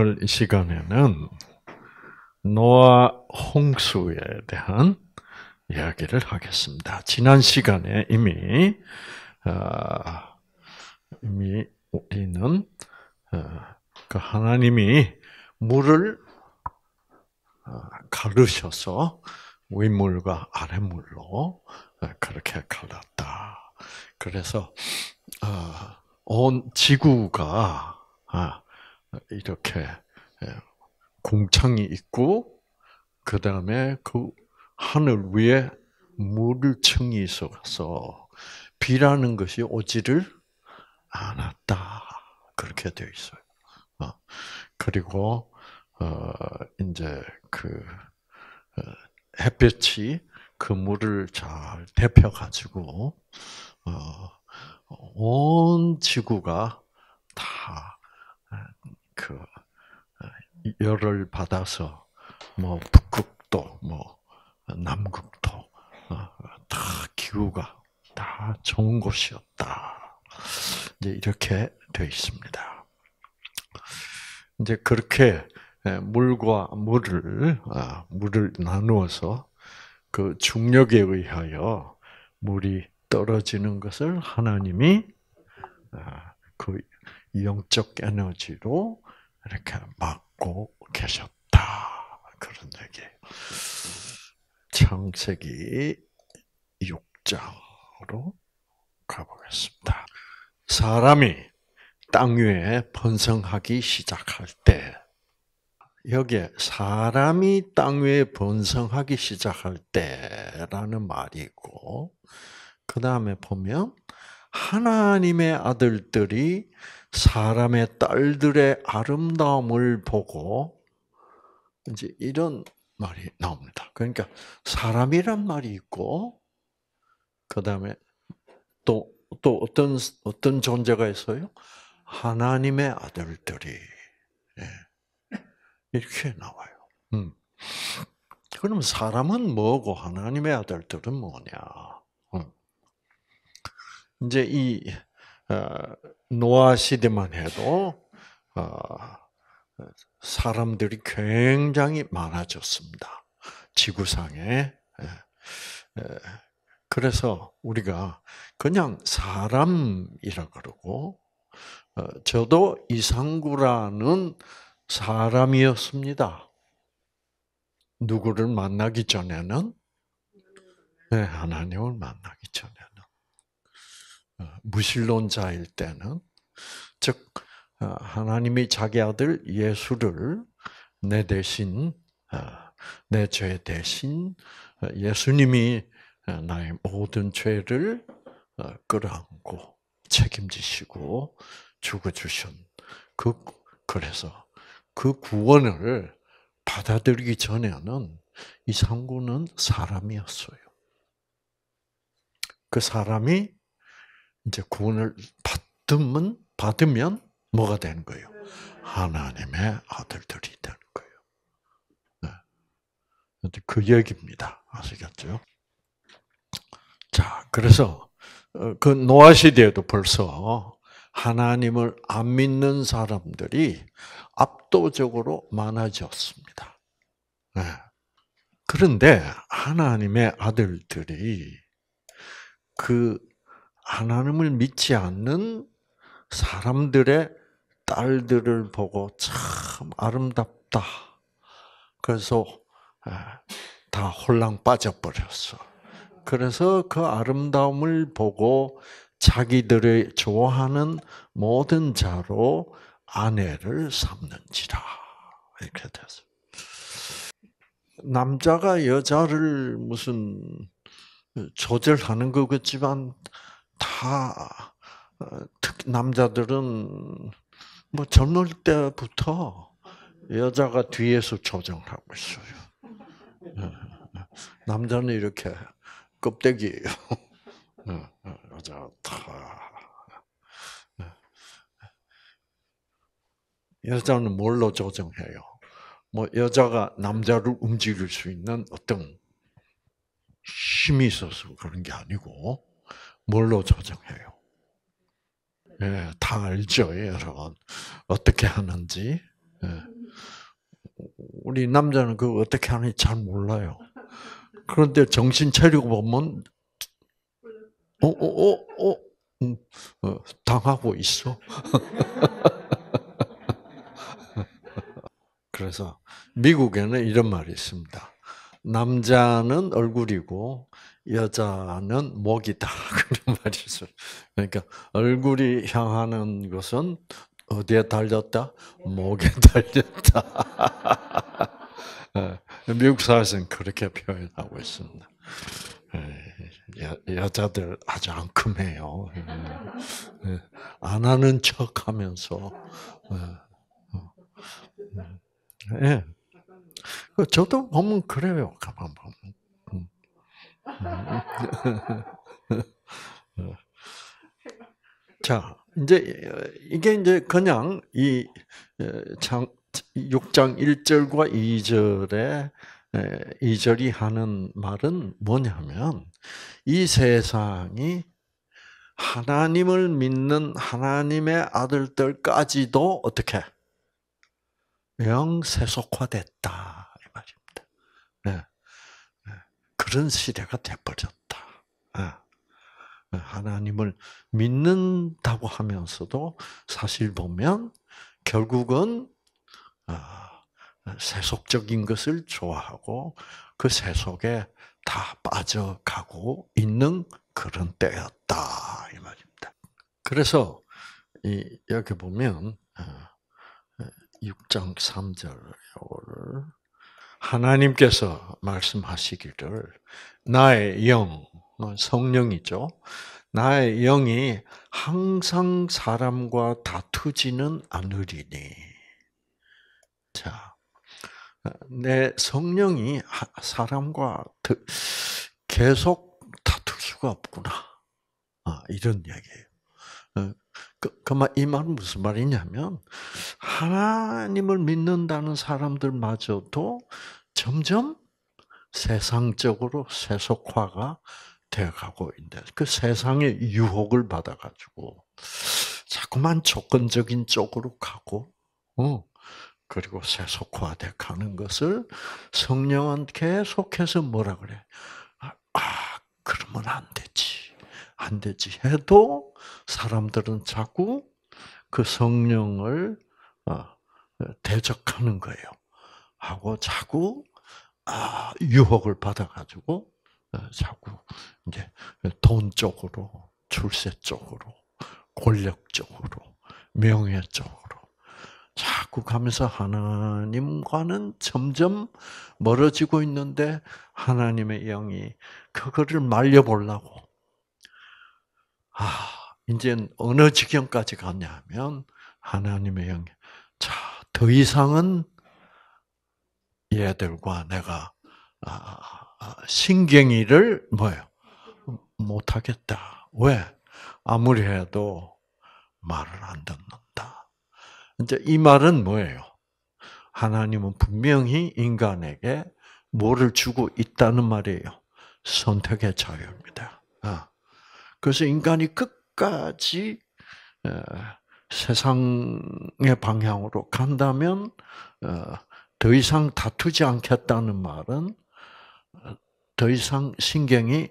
오늘 이 시간에는 노아 홍수에 대한 이야기를 하겠습니다. 지난 시간에 이미 어, 이미 우리는 어, 그 하나님이 물을 어, 가르셔서 위물과 아래물로 어, 그렇게 갈랐다. 그래서 어, 온 지구가 아, 이렇게 예, 공창이 있고 그 다음에 그 하늘 위에 물층이 있어서 비라는 것이 오지를 않았다 그렇게 되어 있어요. 어, 그리고 어, 이제 그 어, 햇볕이 그 물을 잘 데펴 가지고 온 지구가 다그 어, 열을 받아서 뭐 북극도 뭐 남극도 어, 다 기후가 다 좋은 곳이었다. 이제 이렇게 되 있습니다. 이제 그렇게 물과 물을 아, 물을 나누어서 그 중력에 의하여 물이 떨어지는 것을 하나님이 아, 그 영적 에너지로 이렇게 막고 계셨다. 그런 얘기. 창세기 6장으로 가보겠습니다. 사람이 땅 위에 번성하기 시작할 때, 여기에 사람이 땅 위에 번성하기 시작할 때라는 말이 있고, 그 다음에 보면, 하나님의 아들들이 사람의 딸들의 아름다움을 보고 이제 이런 말이 나옵니다. 그러니까 사람이란 말이 있고 그 다음에 또 또 어떤 어떤 존재가 있어요? 하나님의 아들들이 예. 이렇게 나와요. 음. 그럼 사람은 뭐고 하나님의 아들들은 뭐냐? 음. 이제 이 어, 노아 시대만 해도 어, 사람들이 굉장히 많아졌습니다. 지구상에. 예, 예. 그래서 우리가 그냥 사람이라 그러고 어, 저도 이상구라는 사람이었습니다. 누구를 만나기 전에는 네, 하나님을 만나기 전에 어, 무신론자일 때는 즉 어, 하나님이 자기 아들 예수를 내 대신 어, 내죄 대신 예수님이 나의 모든 죄를 끌어안고 책임지시고 죽어 주신 그 그래서 그 구원을 받아들이기 전에는 이상구는 사람이었어요. 그 사람이 이제 구원을 받으면 받으면 뭐가 되는 거예요? 하나님의 아들들이 되는 거예요. 네. 그 얘기입니다. 아시겠죠? 자, 그래서 어, 그 노아 시대에도 벌써 하나님을 안 믿는 사람들이 압도적으로 많아졌습니다. 네. 그런데 하나님의 아들들이 그 하나님을 믿지 않는 사람들의 딸들을 보고 참 아름답다. 그래서 다 홀랑 빠져버렸어. 그래서 그 아름다움을 보고 자기들의 좋아하는 모든 자로 아내를 삼는지라. 이렇게 됐어. 남자가 여자를 무슨 조절하는 것 같지만 다특 어, 남자들은 뭐 젊을 때부터 여자가 뒤에서 조정을 하고 있어요. 예, 예. 남자는 이렇게 껍데기예요. 예, 여자 다. 여자는 뭘로 조정해요? 뭐 여자가 남자를 움직일 수 있는 어떤 힘이 있어서 그런 게 아니고 뭘로 조정해요? 예, 다 알죠, 여러분. 어떻게 하는지. 예. 우리 남자는 그 어떻게 하는지 잘 몰라요. 그런데 정신 차리고 보면, 어, 어, 어, 어, 음, 어 당하고 있어. 그래서 미국에는 이런 말이 있습니다. 남자는 얼굴이고 여자는 목이다. 그런 말이 있어요. 그러니까 얼굴이 향하는 것은 어디에 달렸다? 네. 목에 달렸다. 예. 미국 사회에서는 그렇게 표현하고 있습니다. 예. 여, 자들 아주 안큼해요. 예. 안 하는 척 하면서. 예. 어. 그 저도 보면 그래요, 가만 보면. 음. 자, 이제 이게 이제 그냥 이장 6장 1절과 2절에 2절이 하는 말은 뭐냐면 이 세상이 하나님을 믿는 하나님의 아들들까지도 어떻게 영세속화됐다. 그런 시대가 돼버렸다. 예. 예, 하나님을 믿는다고 하면서도 사실 보면 결국은 아, 세속적인 것을 좋아하고 그 세속에 다 빠져가고 있는 그런 때였다 이 말입니다. 그래서 여기 보면 6장 아, 3절을 하나님께서 말씀하시기를 나의 영, 뭐 성령이죠. 나의 영이 항상 사람과 다투지는 않으리니. 자, 내 성령이 사람과 계속 다툴 수가 없구나. 아, 이런 이야기예요. 어, 그, 그 말, 이 말은 무슨 말이냐면, 하나님을 믿는다는 사람들마저도 점점 세상적으로 세속화가 되어가고 있는데, 그 세상의 유혹을 받아가지고, 자꾸만 조건적인 쪽으로 가고, 어, 그리고 세속화돼 가는 것을 성령은 계속해서 뭐라 그래? 아, 아, 그러면 안 되지. 안 되지. 해도 사람들은 자꾸 그 성령을 어, 대적하는 거예요. 하고 자꾸 아, 유혹을 받아가지고 어, 자꾸 이제 돈 쪽으로, 출세 쪽으로, 권력 쪽으로, 명예 쪽으로 자꾸 가면서 하나님과는 점점 멀어지고 있는데 하나님의 영이 그거를 말려보려고 아 이제 어느 지경까지 갔냐면 하나님의 영이 자, 더 이상은 얘들과 내가 아, 아, 아, 신경이를 뭐예요? 못 하겠다. 왜? 아무리 해도 말을 안 듣는다. 이제 이 말은 뭐예요? 하나님은 분명히 인간에게 뭐를 주고 있다는 말이에요. 선택의 자유입니다. 그래서 인간이 끝 끝까지 어, 세상의 방향으로 간다면 어, 더 이상 다투지 않겠다는 말은 더 이상 신경이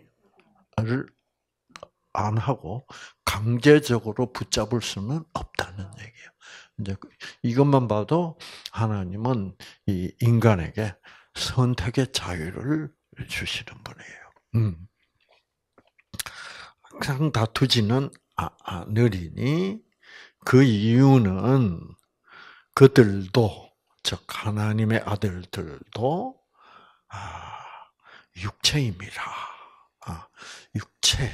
안 하고 강제적으로 붙잡을 수는 없다는 얘기예요. 이제 그, 이것만 봐도 하나님은 이 인간에게 선택의 자유를 주시는 분이에요. 음. 항상 다투지는 아, 않으리니 아, 그 이유는 그들도 즉 하나님의 아들들도 아, 육체입니다. 아, 육체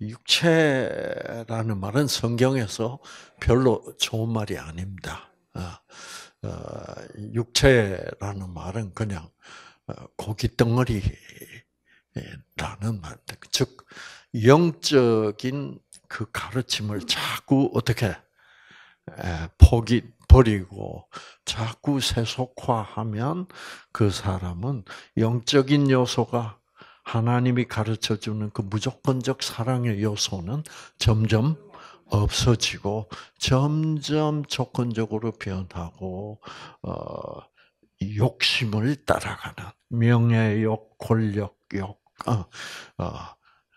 육체라는 말은 성경에서 별로 좋은 말이 아닙니다. 어, 어, 육체라는 말은 그냥 어, 고기 덩어리라는 말, 즉 영적인 그 가르침을 자꾸 어떻게 포기 버리고 자꾸 세속화하면 그 사람은 영적인 요소가 하나님이 가르쳐 주는 그 무조건적 사랑의 요소는 점점 없어지고 점점 조건적으로 변하고 어, 욕심을 따라가는 명예욕, 권력욕, 어, 어,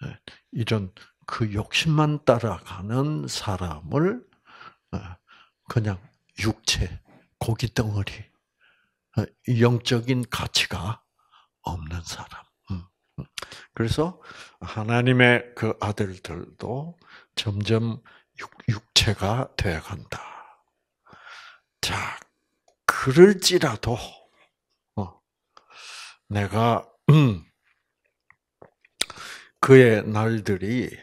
예, 이런 그 욕심만 따라가는 사람을 예, 그냥 육체, 고기 덩어리, 예, 영적인 가치가 없는 사람. 음, 음. 그래서 하나님의 그 아들들도 점점 육체가 되어간다. 자, 그럴지라도 어, 내가 음, 그의 날들이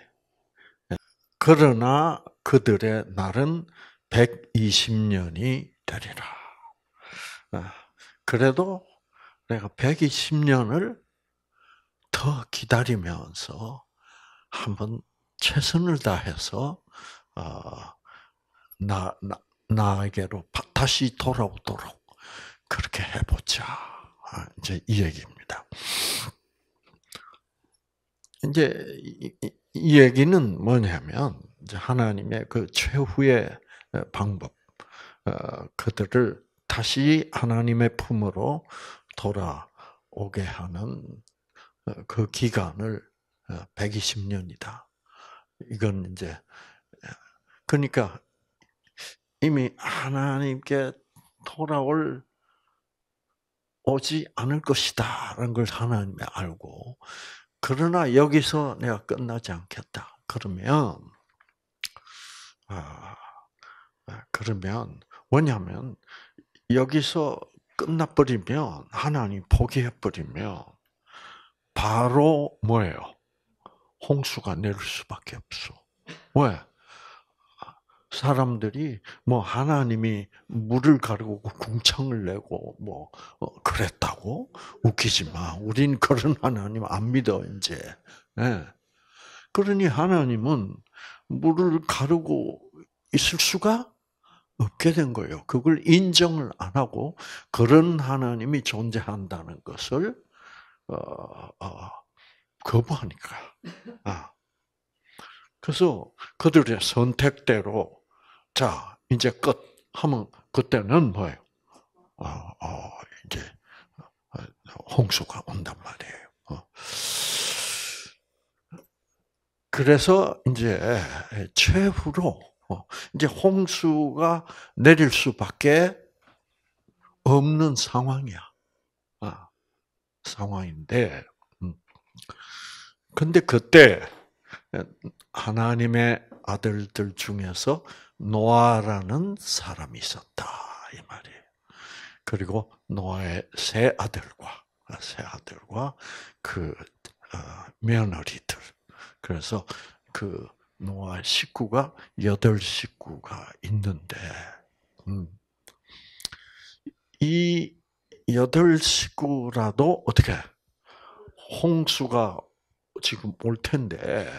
그러나 그들의 날은 120년이 되리라. 아, 그래도 내가 120년을 더 기다리면서 한번 최선을 다해서 어, 나, 나 나에게로 다시 돌아오도록 그렇게 해보자. 아, 이제 이 얘기입니다. 이제 이, 이 얘기는 뭐냐면 하나님의 그 최후의 어, 방법 어, 그들을 다시 하나님의 품으로 돌아오게 하는 어, 그 기간을 120년이다. 이건 이제 그러니까 이미 하나님께 돌아올 오지 않을 것이다라는 걸 하나님이 알고 그러나 여기서 내가 끝나지 않겠다. 그러면 아, 아 그러면 왜냐하면 여기서 끝나버리면 하나님 포기해버리면 바로 뭐예요? 홍수가 내릴 수밖에 없어. 왜? 사람들이 뭐 하나님이 물을 가르고 궁창을 내고 뭐 어, 그랬다고 웃기지 마. 우린 그런 하나님 안 믿어 이제. 네. 그러니 하나님은 물을 가르고 있을 수가 없게 된 거예요. 그걸 인정을 안 하고 그런 하나님이 존재한다는 것을 어, 어, 거부하니까. 아. 그래서 그들의 선택대로 자, 이제 끝 하면 그때는 뭐예요? 어, 어, 이제 홍수가 온단 말이에요. 어. 그래서 이제 최후로 어, 이제 홍수가 내릴 수밖에 없는 상황이야. 아, 상황인데, 음. 근데 그때 하나님의 아들들 중에서 노아라는 사람이 있었다 이 말이에요. 그리고 노아의 세 아들과 세 아들과 그 어, 며느리들 그래서 그 노아 식구가 여덟 식구가 있는데 음, 이 여덟 식구라도 어떻게 홍수가 지금 올 텐데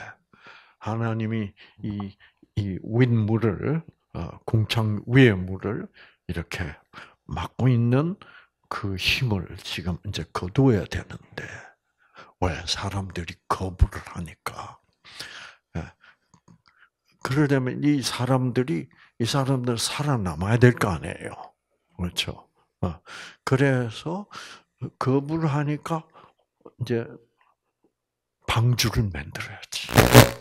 하나님이 이, 이 윗물을, 공창위에 어, 물을 이렇게 막고 있는 그 힘을 지금 이제 거두어야 되는데, 왜 사람들이 거부를 하니까. 예. 그러려면 이 사람들이, 이 사람들 살아남아야 될 거 아니에요. 그렇죠. 어. 그래서 거부를 하니까 이제 방주를 만들어야지.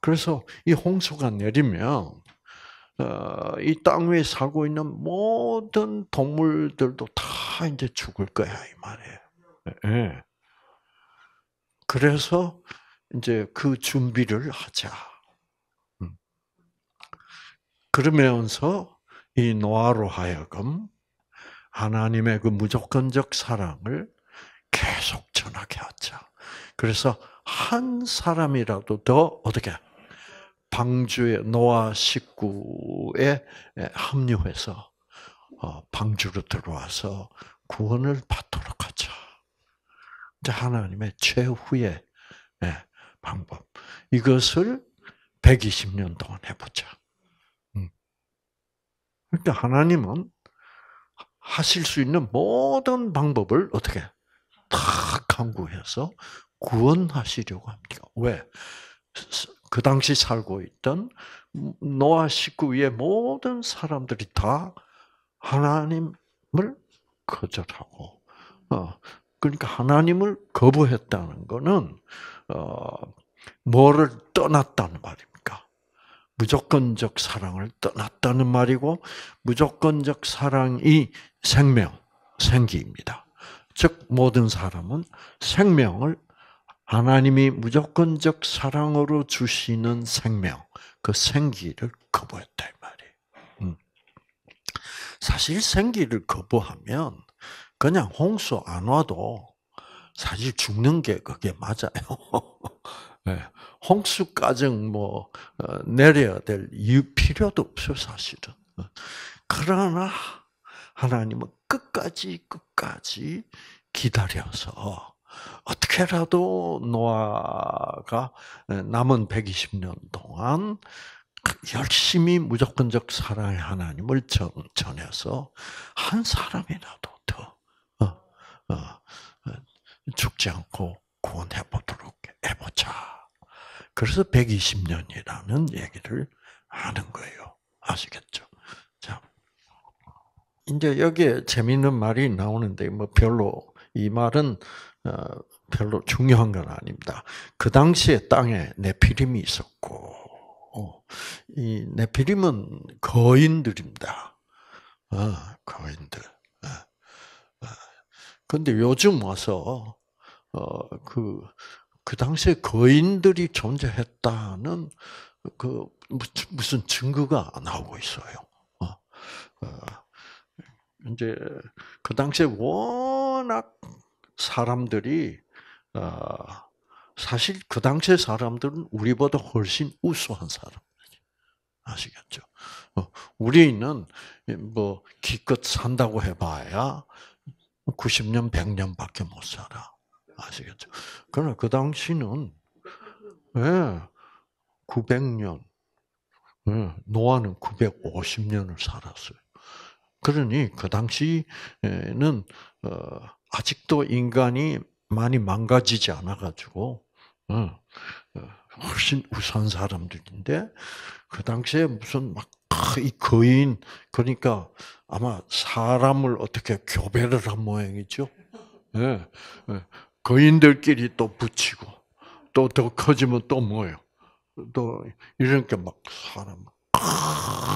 그래서 이 홍수가 내리면 어, 이땅 위에 살고 있는 모든 동물들도 다 이제 죽을 거야 이 말이에요. 네. 그래서 이제 그 준비를 하자. 음. 그러면서 이 노아로 하여금 하나님의 그 무조건적 사랑을 계속 전하게 하자. 그래서 한 사람이라도 더 어떻게 방주의 노아 식구에 예, 합류해서 어, 방주로 들어와서 구원을 받도록 하자. 이제 하나님의 최후의 예, 방법. 이것을 120년 동안 해보자. 음. 그러니까 하나님은 하실 수 있는 모든 방법을 어떻게 다 강구해서 구원하시려고 합니다. 왜? 그 당시 살고 있던 노아 식구 위에 모든 사람들이 다 하나님을 거절하고, 어, 그러니까 하나님을 거부했다는 것은 어, 뭐를 떠났다는 말입니까? 무조건적 사랑을 떠났다는 말이고, 무조건적 사랑이 생명, 생기입니다. 즉 모든 사람은 생명을 하나님이 무조건적 사랑으로 주시는 생명, 그 생기를 거부했다 이 말이에요. 음. 사실 생기를 거부하면 그냥 홍수 안 와도 사실 죽는 게 그게 맞아요. 네. 홍수까지 뭐 어, 내려야 될 이유 필요도 없어 사실은. 어. 그러나 하나님은 끝까지 끝까지 기다려서 어떻게라도 노아가 남은 120년 동안 열심히 무조건적 사랑의 하나님을 전해서 한 사람이라도 더 어, 어, 어, 죽지 않고 구원해 보도록 해보자. 그래서 120년이라는 얘기를 하는 거예요. 아시겠죠? 자, 이제 여기에 재미있는 말이 나오는데 뭐 별로 이 말은 어, 별로 중요한 건 아닙니다. 그 당시에 땅에 네피림이 있었고, 어, 이 네피림은 거인들입니다. 어, 거인들. 근데 요즘 와서, 그, 그 당시에 거인들이 존재했다는 그 무슨 증거가 나오고 있어요. 이제 그 당시에 워낙 사람들이 어, 사실 그 당시의 사람들은 우리보다 훨씬 우수한 사람. 아시겠죠? 어, 우리는 뭐 기껏 산다고 해봐야 90년, 100년밖에 못 살아. 아시겠죠? 그러나 그 당시는 예, 900년, 예, 노아는 950년을 살았어요. 그러니 그 당시에는 어, 아직도 인간이 많이 망가지지 않아가지고, 어, 훨씬 우수한 사람들인데, 그 당시에 무슨 막, 아, 이 거인, 그러니까 아마 사람을 어떻게 교배를 한 모양이죠. 예, 예. 거인들끼리 또 붙이고, 또 더 커지면 또 뭐예요? 또, 이러게막 사람,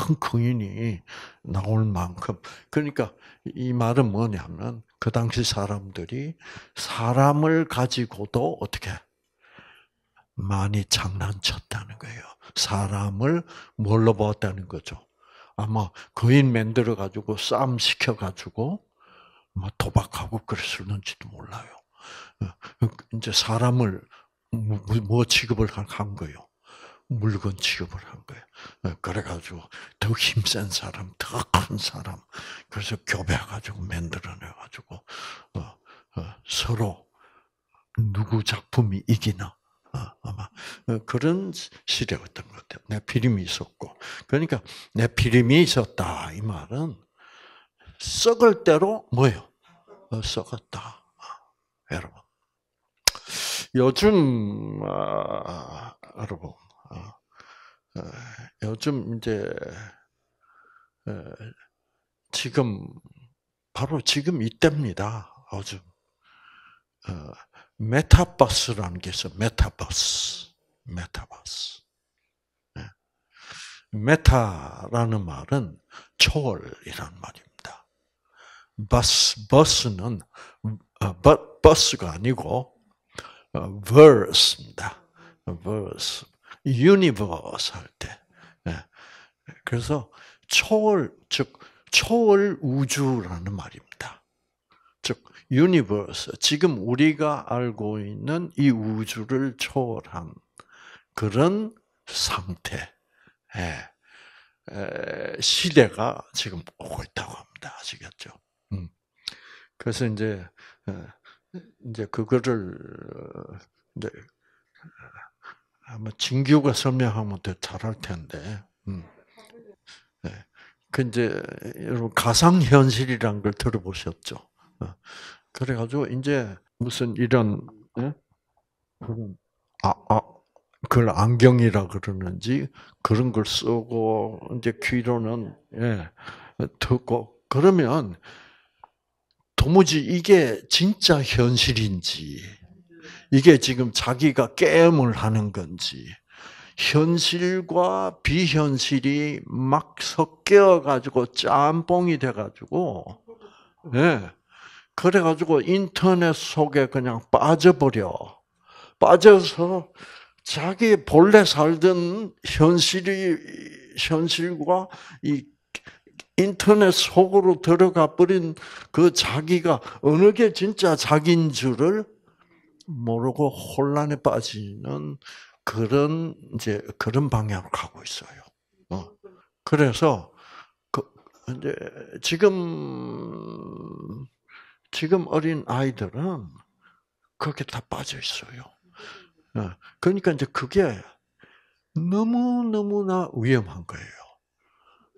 큰 거인이 나올 만큼. 그러니까 이 말은 뭐냐면, 그 당시 사람들이 사람을 가지고도 어떻게 많이 장난쳤다는 거예요. 사람을 뭘로 보았다는 거죠. 아마 거인 만들어 가지고 쌈 시켜 가지고 도박하고 그랬을는지도 몰라요. 어, 그 이제 사람을 뭐 취급을 한 거예요. 물건 취급을 한 거예요. 어, 그래가지고 더 힘센 사람, 더 큰 사람, 그래서 교배해가지고 만들어내가지고 어, 어, 서로 누구 작품이 이기나 어, 아마 어, 그런 시대였던 것 같아요. 내 피림이 있었고 그러니까 내 피림이 있었다 이 말은 썩을 대로 뭐예요? 썩었다. 여러분. 요즘, 아, 여러분, 어, 어, 요즘 이제 어, 지금 바로 지금 이때입니다. 요즘 메타버스라는 게 있어. 메타버스, 메타버스. 예. 메타라는 말은 초월이란 말입니다. 버스, 버스는 버, 버스가 아니고 verse입니다. verse, 유니버스 할 때. 예. 그래서 초월 즉 초월 우주라는 말입니다. 즉 유니버스 지금 우리가 알고 있는 이 우주를 초월한 그런 상태. 예. 시대가 지금 오고 있다고 합니다. 아시겠죠? 음. 그래서 이제 어, 이제 그거를 어, 이제 아마 진규가 설명하면 더 잘할 텐데. 음. 네. 그 이제 여러분 가상 현실이란 걸 들어보셨죠? 어. 그래가지고 이제 무슨 이런 예? 그런 아, 아 그걸 안경이라 그러는지 그런 걸 쓰고 이제 귀로는 예, 듣고 그러면 도무지 이게 진짜 현실인지 이게 지금 자기가 게임을 하는 건지, 현실과 비현실이 막 섞여가지고 짬뽕이 돼가지고, 예. 그래가지고 인터넷 속에 그냥 빠져버려. 빠져서 자기 본래 살던 현실이, 현실과 이 인터넷 속으로 들어가 버린 그 자기가 어느 게 진짜 자기인 줄을 모르고 혼란에 빠지는 그런 이제 그런 방향으로 가고 있어요. 어. 그래서 그 이제 지금 지금 어린 아이들은 그렇게 다 빠져 있어요. 어. 그러니까 이제 그게 너무 너무나 위험한 거예요.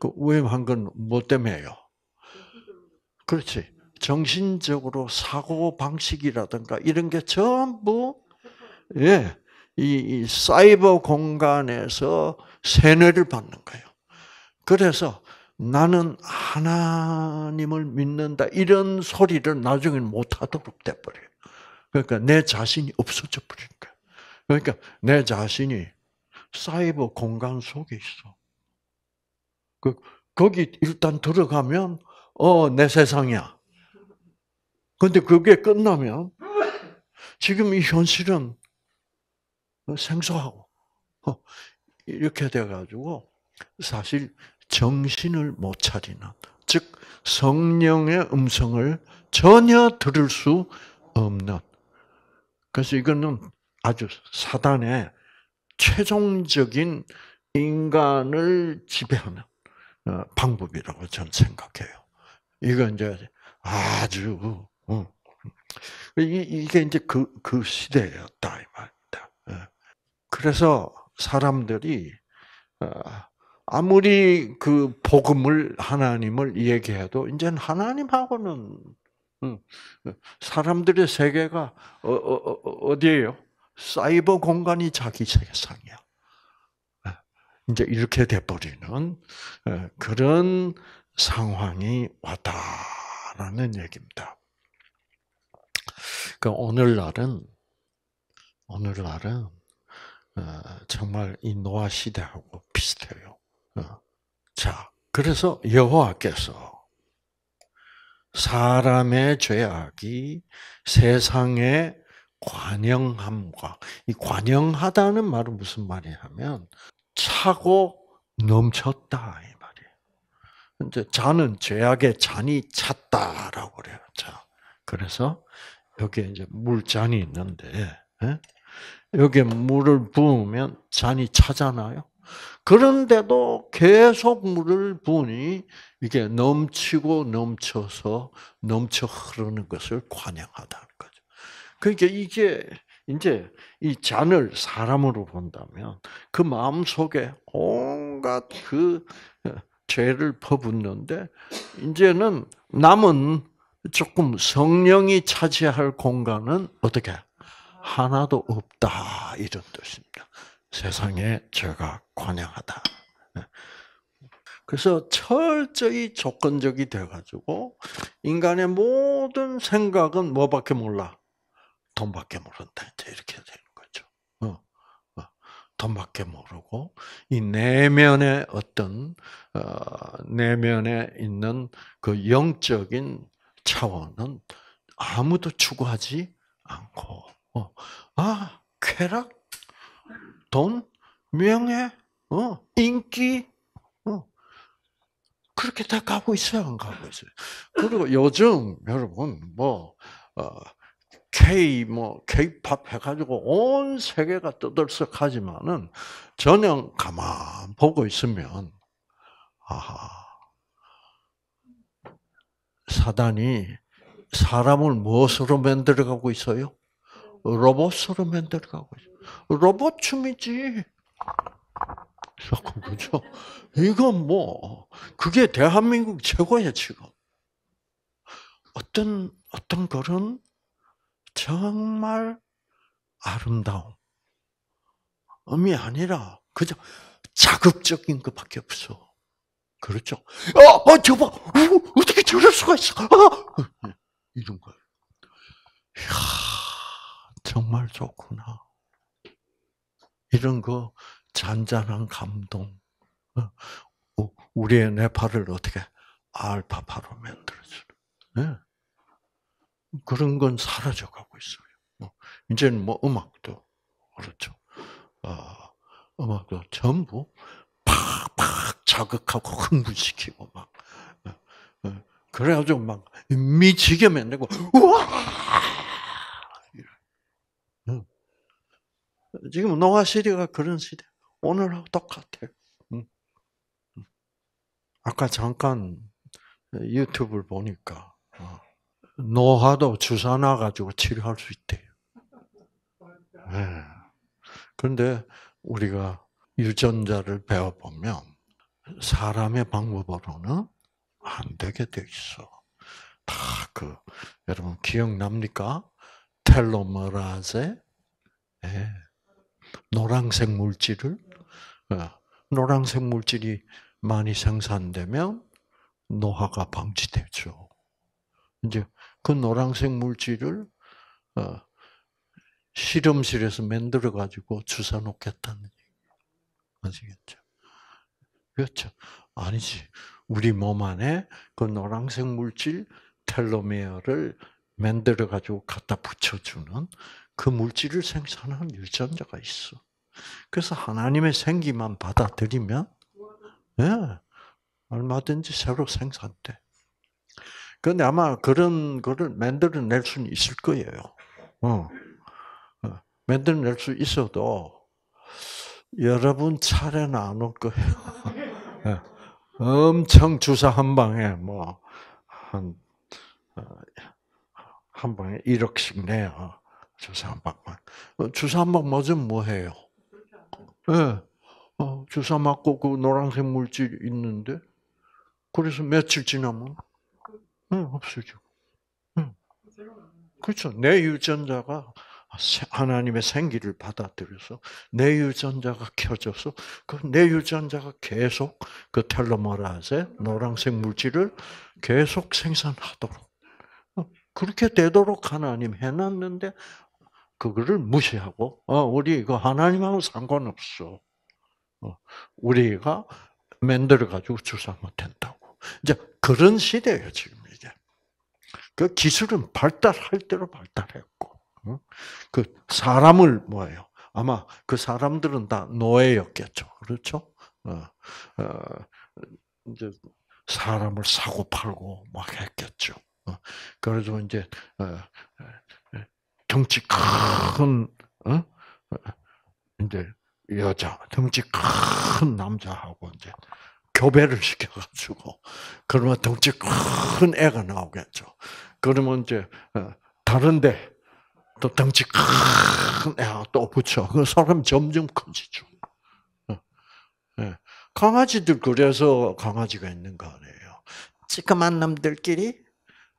그 위험한 건 뭐 때문에요? 그렇지. 정신적으로 사고 방식이라든가 이런 게 전부 예, 이, 이 사이버 공간에서 세뇌를 받는 거예요. 그래서 나는 하나님을 믿는다 이런 소리를 나중에는 못하도록 돼버려요. 그러니까 내 자신이 없어져 버린 거예요. 그러니까 내 자신이 사이버 공간 속에 있어. 그 거기 일단 들어가면 어 내 세상이야. 그런데 그게 끝나면 지금 이 현실은 생소하고 어, 이렇게 돼가지고 사실 정신을 못 차리는 즉 성령의 음성을 전혀 들을 수 없는 그래서 이거는 아주 사단의 최종적인 인간을 지배하는 어, 방법이라고 저는 생각해요. 이건 이제 아주 음. 이게 이제 그, 그 시대였다, 이 말입니다. 예. 그래서 사람들이, 어, 아무리 그 복음을, 하나님을 얘기해도, 이제는 하나님하고는, 음, 어, 사람들의 세계가, 어, 어, 디에요 사이버 공간이 자기 세상이야. 예. 이제 이렇게 돼버리는 예, 그런 상황이 왔다라는 얘기입니다. 그러니까 오늘날은 오늘날은 어, 정말 이 노아 시대하고 비슷해요. 어. 자, 그래서 여호와께서 사람의 죄악이 세상의 관영함과 이 관영하다는 말은 무슨 말이냐면 차고 넘쳤다 이 말이에요. 이제 자는 죄악의 잔이 찼다라고 그래요. 자, 그래서 여기에 이제 물잔이 있는데, 예? 여기에 물을 부으면 잔이 차잖아요. 그런데도 계속 물을 부으니 이게 넘치고 넘쳐서 넘쳐 흐르는 것을 관영하다는 거죠. 그러니까 이게 이제 이 잔을 사람으로 본다면 그 마음 속에 온갖 그 어, 죄를 퍼붓는데 이제는 남은 조금 성령이 차지할 공간은 어떻게 하나도 없다 이런 뜻입니다. 세상에 제가 관영하다. 예. 그래서 철저히 조건적이 돼가지고 인간의 모든 생각은 뭐밖에 몰라 돈밖에 모른다 이렇게 되는 거죠. 어, 어. 돈밖에 모르고 이 내면의 어떤 어, 내면에 있는 그 영적인 차원은 아무도 추구하지 않고, 어, 아, 쾌락, 돈, 명예, 어, 인기, 어, 그렇게 다 가고 있어요, 안 가고 있어요. 그리고 요즘 여러분 뭐 어, K 뭐 K-팝 해가지고 온 세계가 떠들썩하지만은 전혀 가만 보고 있으면 아하 사단이 사람을 무엇으로 만들어가고 있어요? 로봇으로 만들어가고 있어요. 로봇 춤이지. 그죠? 이건 뭐, 그게 대한민국 최고예 지금. 어떤, 어떤 글은 정말 아름다움이 아니라, 그저 자극적인 것밖에 없어. 그렇죠. 어, 어, 저거, 어, 어떻게 저럴 수가 있어? 아! 이런 거예요. 이야, 정말 좋구나. 이런 거, 잔잔한 감동. 어, 우리의 네팔을 어떻게 알파파로 만들어주는. 네? 그런 건 사라져가고 있어요. 뭐, 이제는 뭐 음악도 그렇죠. 어, 음악도 전부 자극하고 흥분시키고 막 어, 어. 그래가지고 막 미치게 만들고 우와 지금 노아 시대가 그런 시대 오늘하고 똑같아요. 아까 잠깐 유튜브를 보니까 어, 노화도 주사 놔가지고 치료할 수 있대요. 예. 그런데 우리가 유전자를 배워보면 사람의 방법으로는 안 되게 돼 있어. 다 그 여러분 기억납니까? 텔로메라제 네. 예, 노란색 물질을 어, 노란색 물질이 많이 생산되면 노화가 방지되죠. 이제 그 노란색 물질을 어, 실험실에서 만들어 가지고 주사 놓겠다는 얘기 아시겠죠? 그렇죠? 아니지. 우리 몸 안에 그 노란색 물질 텔로미어를 만들어 가지고 갖다 붙여주는 그 물질을 생산하는 유전자가 있어. 그래서 하나님의 생기만 받아들이면 예, 얼마든지 새로 생산돼. 근데 아마 그런 거를 만들어낼 수는 있을 거예요. 어. 어 만들어낼 수 있어도 여러분 차례는 안 올 거예요. 예. 엄청 주사 한 방에 뭐 한한 어, 방에 1억씩 내요. 주사 한 방만. 어, 주사 한 방 맞으면 뭐 해요? 그렇죠. 예. 네. 주사 맞고 그 노란색 물질 있는데 그래서 며칠 지나면 응, 없어지고. 응. 그렇죠. 그렇죠. 내 유전자가 아, 하나님의 생기를 받아들여서 내 유전자가 켜져서 그 내 유전자가 계속 그텔로마라제 노란색 물질을 계속 생산하도록 어, 그렇게 되도록 하나님 해놨는데 그거를 무시하고 어 우리 이거 하나님하고 상관없어 어, 우리가 만들어 가지고 주사하면 된다고 이제 그런 시대예요 지금 이제 그 기술은 발달할 대로 발달했고 그 사람을 뭐예요? 아마 그 사람들은 다 노예였겠죠. 그렇죠? 어, 어, 이제 사람을 사고 팔고 막 했겠죠. 어, 그래서 이제 덩치 어, 어, 큰 어, 이제 여자, 덩치 큰 남자하고 이제 교배를 시켜가지고 그러면 덩치 큰 애가 나오겠죠. 그러면 이제 다른데 또 덩치 큰 애가 또 붙여. 그 사람 점점 커지죠. 어, 예. 강아지들 그래서 강아지가 있는 거 아니에요. 찌그만 놈들끼리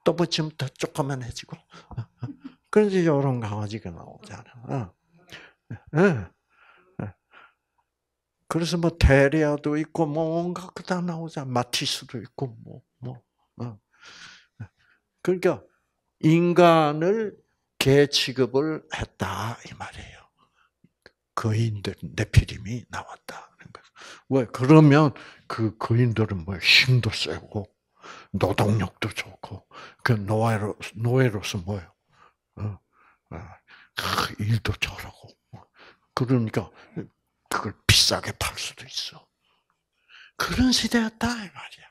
또 붙이면 더 조그만해지고. 그래서 이런 강아지가 나오잖아. 어, 예, 예. 그래서 뭐 테리아도 있고 뭐 뭔가 그다 나오자 마티스도 있고 뭐뭐 뭐. 뭐 어, 그러니까 인간을 개 취급을 했다 이 말이에요. 거인들 네피림이 나왔다. 왜 그러면 그 거인들은 뭐 힘도 세고 노동력도 좋고 그 노예로 노예로서 뭐요? 어, 어, 일도 잘하고 그러니까 그걸 비싸게 팔 수도 있어. 그런 시대였다 이 말이야.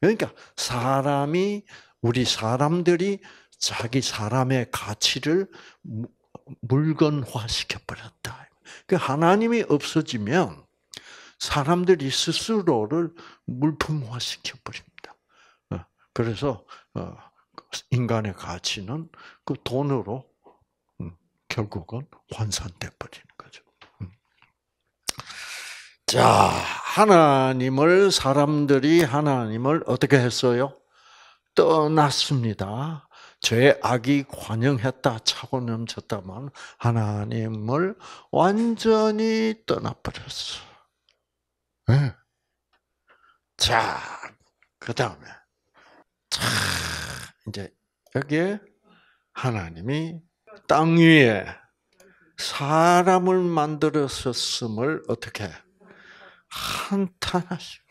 그러니까 사람이 우리 사람들이 자기 사람의 가치를 물건화 시켜버렸다. 그 하나님이 없어지면 사람들이 스스로를 물품화 시켜버립니다. 어, 그래서 어, 인간의 가치는 그 돈으로 음, 결국은 환산돼 버리는 거죠. 음. 자, 하나님을 사람들이 하나님을 어떻게 했어요? 떠났습니다. 죄악이 관영했다, 차고 넘쳤다면 하나님을 완전히 떠나버렸어. 네. 자, 그 다음에, 자, 이제 여기에 하나님이 땅 위에 사람을 만들었었음을 어떻게 한탄하시고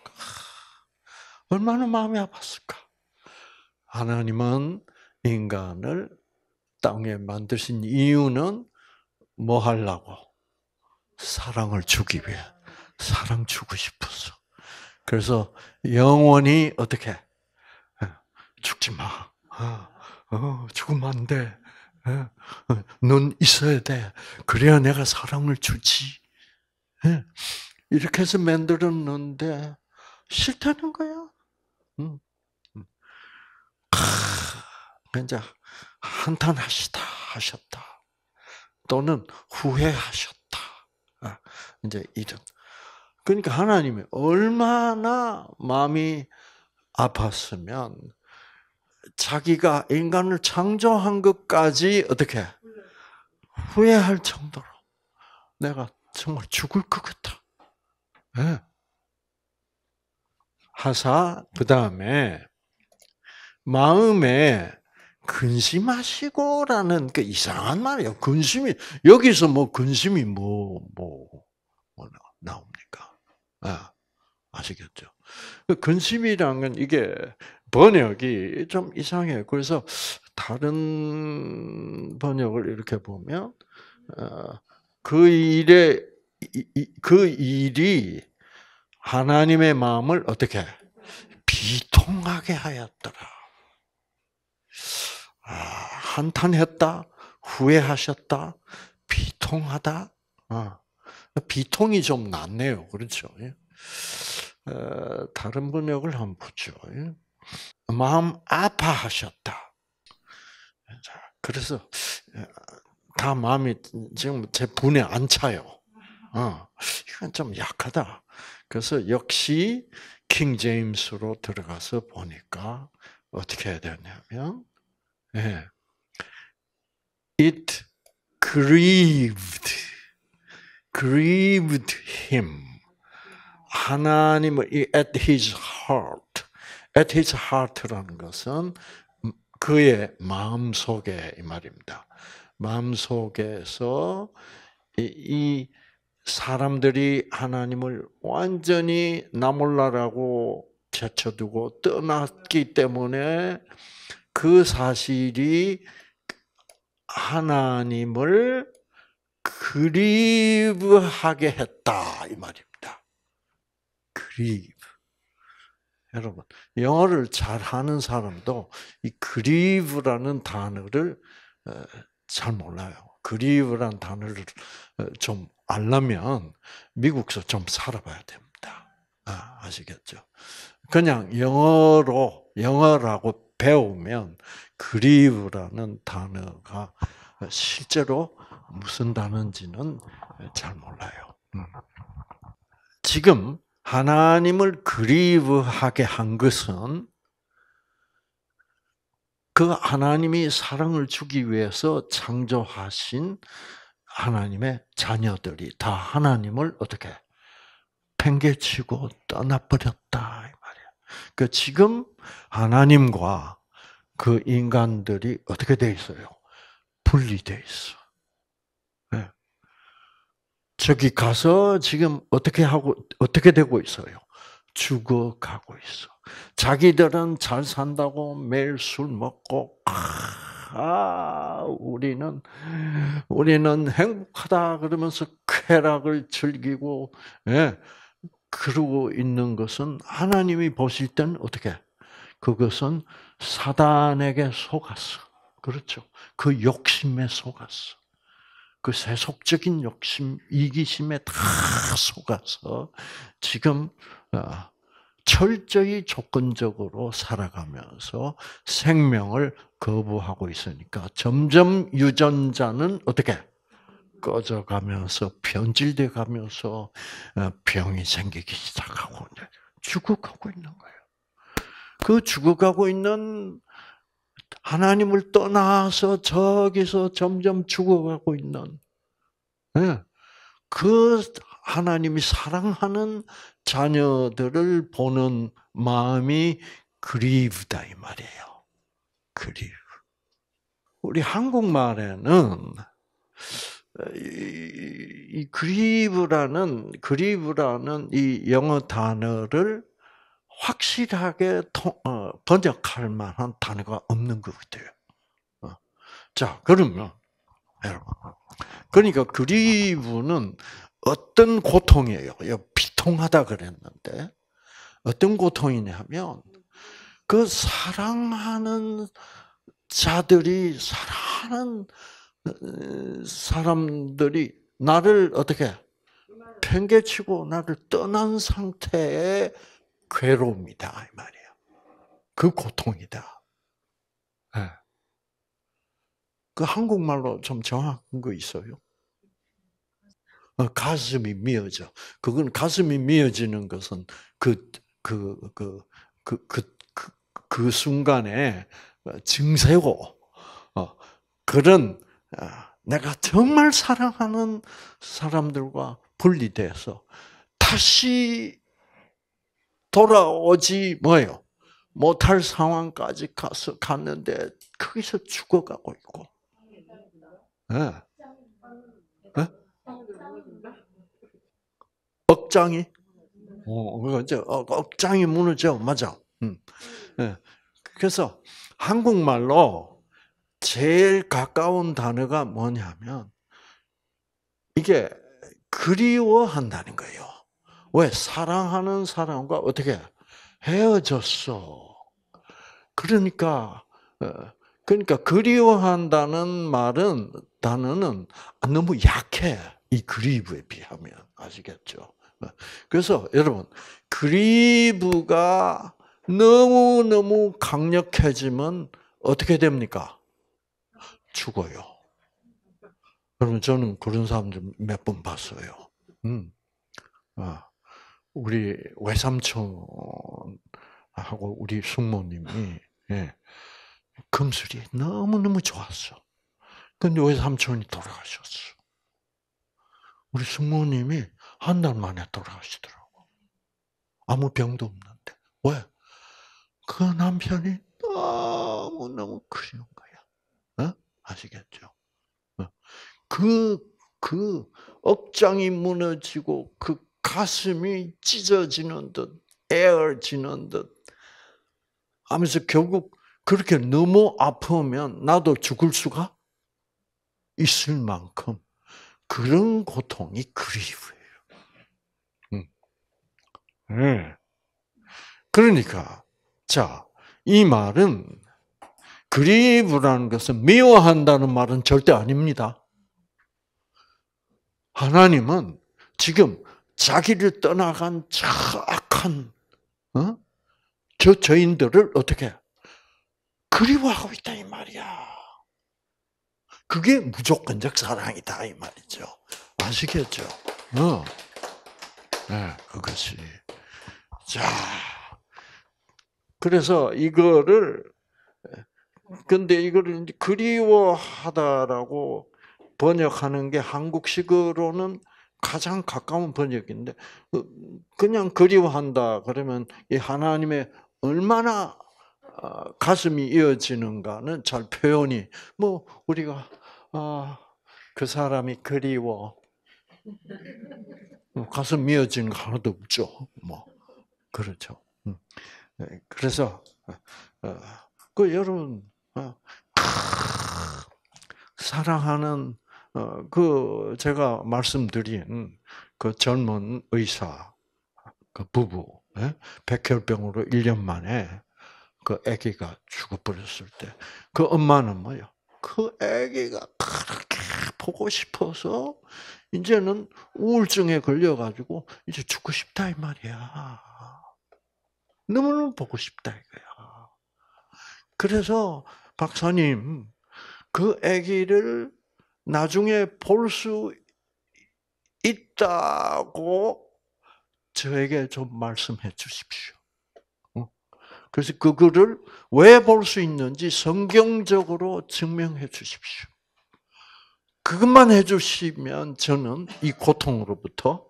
얼마나 마음이 아팠을까? 하나님은 인간을 땅에 만드신 이유는 뭐 하려고? 사랑을 주기 위해. 사랑 주고 싶어 그래서 영원히 어떻게? 어, 죽지 마. 어, 어, 죽으면 안 돼. 어, 넌 있어야 돼. 그래야 내가 사랑을 주지. 이렇게 해서 만들었는데 싫다는 거야. 응. 음, 음. 이제 한탄하시다 하셨다. 또는 후회하셨다. 아, 이제 이런. 그러니까 하나님이 얼마나 마음이 아팠으면 자기가 인간을 창조한 것까지 어떻게 후회할 정도로 내가 정말 죽을 것같아 네. 예. 하사 그 다음에 마음에 근심하시고라는 그 이상한 말이에요. 근심이 여기서 뭐 근심이 뭐뭐 뭐, 뭐, 뭐 나옵니까? 아, 아시겠죠? 그 근심이란 이게 번역이 좀 이상해요. 그래서 다른 번역을 이렇게 보면 어, 그 일에 그 일이 하나님의 마음을 어떻게 비통하게 하였더라. 아, 한탄했다, 후회하셨다, 비통하다. 아, 비통이 좀 낫네요. 그렇죠. 예. 어, 다른 번역을 한번 보죠. 예. 마음 아파하셨다. 예, 그래서 다 마음이 지금 제 분에 안 차요. 어, 이건 좀 약하다. 그래서 역시 킹 제임스로 들어가서 보니까 어떻게 해야 되냐면 예. It grieved, grieved him. 하나님을 at his heart, at his heart라는 것은 그의 마음 속에 이 말입니다. 마음 속에서 이, 사람들이 하나님을 완전히 나몰라라고 제쳐두고 떠났기 때문에 그 사실이 하나님을 그리브하게 했다 이 말입니다. 그리브. 여러분 영어를 잘하는 사람도 이 그리브라는 단어를 어, 잘 몰라요. 그리브란 단어를 어, 좀 알려면 미국서좀 살아봐야 됩니다. 아, 아시겠죠? 그냥 영어로 영어라고 배우면 그리브라는 단어가 실제로 무슨 단어인지는 잘 몰라요. 음. 지금 하나님을 그리브하게 한 것은 그 하나님이 사랑을 주기 위해서 창조하신 하나님의 자녀들이 다 하나님을 어떻게 팽개치고 떠나버렸다. 그 지금 하나님과 그 인간들이 어떻게 돼 있어요? 분리돼 있어. 네. 저기 가서 지금 어떻게 하고 어떻게 되고 있어요? 죽어가고 있어. 자기들은 잘 산다고 매일 술 먹고 아, 우리는 우리는 행복하다 그러면서 쾌락을 즐기고 예. 그러고 있는 것은 하나님이 보실 때는 어떻게? 그것은 사단에게 속았어. 그렇죠. 그 욕심에 속았어. 그 세속적인 욕심, 이기심에 다 속아서 지금 어, 철저히 조건적으로 살아가면서 생명을 거부하고 있으니까 점점 유전자는 어떻게 꺼져 가면서 변질돼 가면서 어, 병이 생기기 시작하고 죽어가고 있는 거예요. 그 죽어가고 있는 하나님을 떠나서 저기서 점점 죽어가고 있는 예, 그 하나님이 사랑하는 자녀들을 보는 마음이 그리브다 이 말이에요. 그리브. 우리 한국말에는 이 그리브라는 그리브라는 이 영어 단어를 확실하게 어, 번역할 만한 단어가 없는 것 같아요. 어. 자, 그러면 여러분, 그러니까 그리브는 어떤 고통이에요? 비통하다 그랬는데 어떤 고통이냐면 그 사랑하는 자들이 사랑하는 사람들이 나를 어떻게 팽개치고 나를 떠난 상태의 괴로움이다 이 말이에요. 그 고통이다. 네. 그 한국말로 좀 정확한 거 있어요? 어, 가슴이 미어져. 그건 가슴이 미어지는 것은 그, 그, 그, 그, 그, 그, 그 순간에 증세고, 어, 그런 아, 내가 정말 사랑하는 사람들과 분리돼서 다시 돌아오지 뭐요 못할 상황까지 가서 갔는데 거기서 죽어가고 있고. 네. 네? 억장이 어, 이제 어, 억장이 무너져 맞아. 음. 네. 그래서 한국말로 제일 가까운 단어가 뭐냐면 이게 그리워한다는 거예요. 왜 사랑하는 사람과 어떻게 헤어졌어? 그러니까 어, 그러니까 그리워한다는 말은 단어는 너무 약해 이 그리브에 비하면 아시겠죠? 어, 그래서 여러분 그리브가 너무 너무 강력해지면 어떻게 됩니까? 죽어요. 그러면 저는 그런 사람들 몇 번 봤어요. 음. 아, 우리 외삼촌하고 우리 숙모님이, 예, 금술이 너무너무 좋았어. 근데 외삼촌이 돌아가셨어. 우리 숙모님이 한 달 만에 돌아가시더라고. 아무 병도 없는데. 왜? 그 남편이 너무너무 그리운 거야. 아시겠죠? 어. 그, 그 억장이 무너지고 그 가슴이 찢어지는 듯, 에어지는듯 하면서 결국 그렇게 너무 아프면 나도 죽을 수가 있을 만큼 그런 고통이 그리워요. 음. 음. 그러니까, 자, 이 말은 그리브라는 것은 미워한다는 말은 절대 아닙니다. 하나님은 지금 자기를 떠나간 저한 어? 저 죄인들을 어떻게 그리워하고 있다 이 말이야. 그게 무조건적 사랑이다 이 말이죠. 아시겠죠? 어. 네, 그것이 자 그래서 이거를 근데 이거를 그리워하다라고 번역하는 게 한국식으로는 가장 가까운 번역인데 어, 그냥 그리워한다 그러면 이 하나님의 얼마나 아, 가슴이 이어지는가는 잘 표현이 뭐 우리가 아, 그 사람이 그리워 어, 가슴 이어지는 거 하나도 없죠 뭐 그렇죠 음. 네, 그래서 어, 그 여러분 어. 사랑하는 어, 그 제가 말씀드린 그 젊은 의사 그 부부 예? 백혈병으로 1년 만에 그 아기가 죽어버렸을 때 그 엄마는 뭐요? 그 아기가 그렇게 보고 싶어서 이제는 우울증에 걸려가지고 이제 죽고 싶다 이 말이야. 너무너무 보고 싶다 이거야. 그래서 박사님, 그 아기를 나중에 볼 수 있다고 저에게 좀 말씀해 주십시오. 어? 그래서 그거를 왜 볼 수 있는지 성경적으로 증명해 주십시오. 그것만 해주시면 저는 이 고통으로부터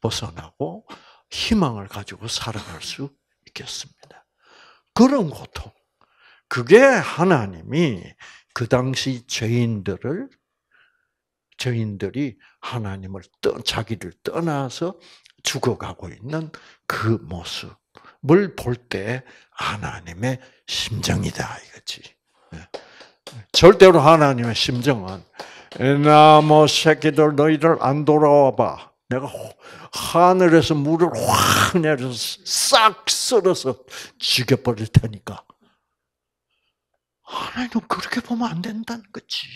벗어나고 희망을 가지고 살아갈 수 있겠습니다. 그런 고통. 그게 하나님이 그 당시 죄인들을 죄인들이 하나님을 떠 자기를 떠나서 죽어가고 있는 그 모습을 볼 때 하나님의 심정이다 이거지. 예. 절대로 하나님의 심정은 나뭐 새끼들 너희들 안 돌아와봐. 내가 하늘에서 물을 확 내려서 싹 쓸어서 죽여버릴 테니까. 하나님 그렇게 보면 안 된다는 거지.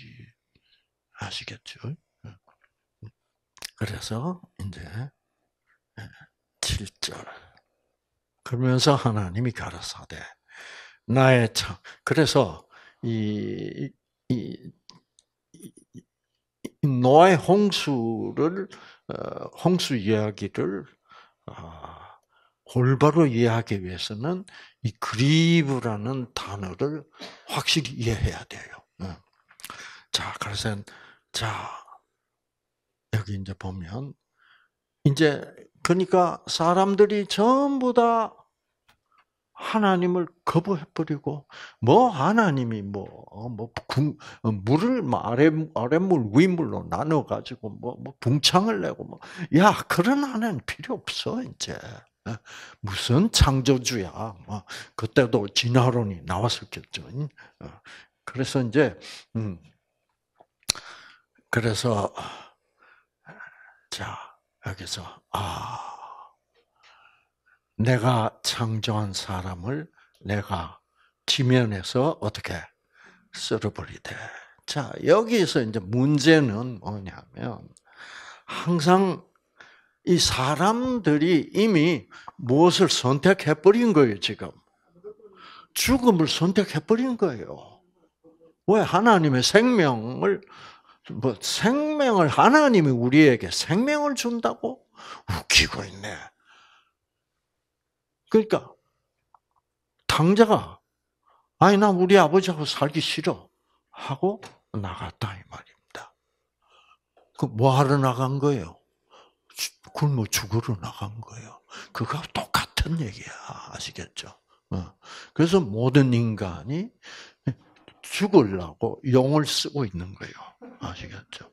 아시겠죠? 그래서 이제 7절 예, 그러면서 하나님이 가라사대 나의 참 그래서 이, 이, 이 노아의 홍수를 어, 홍수 이야기를 아, 올바로 이해하기 위해서는 이 그리브라는 단어를 확실히 이해해야 돼요. 자, 그래서 자 여기 이제 보면 이제 그러니까 사람들이 전부 다 하나님을 거부해버리고 뭐 하나님이 뭐뭐 뭐, 어, 뭐 어, 물을 뭐 아래 아래물 위물로 나눠 가지고 뭐 뭐 붕창을 내고 뭐야 그런 하나님 필요 없어 이제 무슨 창조주야. 뭐, 그때도 진화론이 나왔었겠죠. 어, 그래서 이제 음, 그래서 자 여기서 아 내가 창조한 사람을 내가 지면에서 어떻게 쓸어버리되. 자 여기서 이제 문제는 뭐냐면 항상 이 사람들이 이미 무엇을 선택해버린 거예요, 지금. 죽음을 선택해버린 거예요. 왜 하나님의 생명을, 뭐, 생명을, 하나님이 우리에게 생명을 준다고? 웃기고 있네. 그러니까, 당자가, 아니, 나 우리 아버지하고 살기 싫어. 하고 나갔다, 이 말입니다. 그뭐 하러 나간 거예요? 굶어 죽으러 나간 거예요. 그거 똑같은 얘기야. 아시겠죠? 어. 그래서 모든 인간이 죽으려고 용을 쓰고 있는 거예요. 아시겠죠?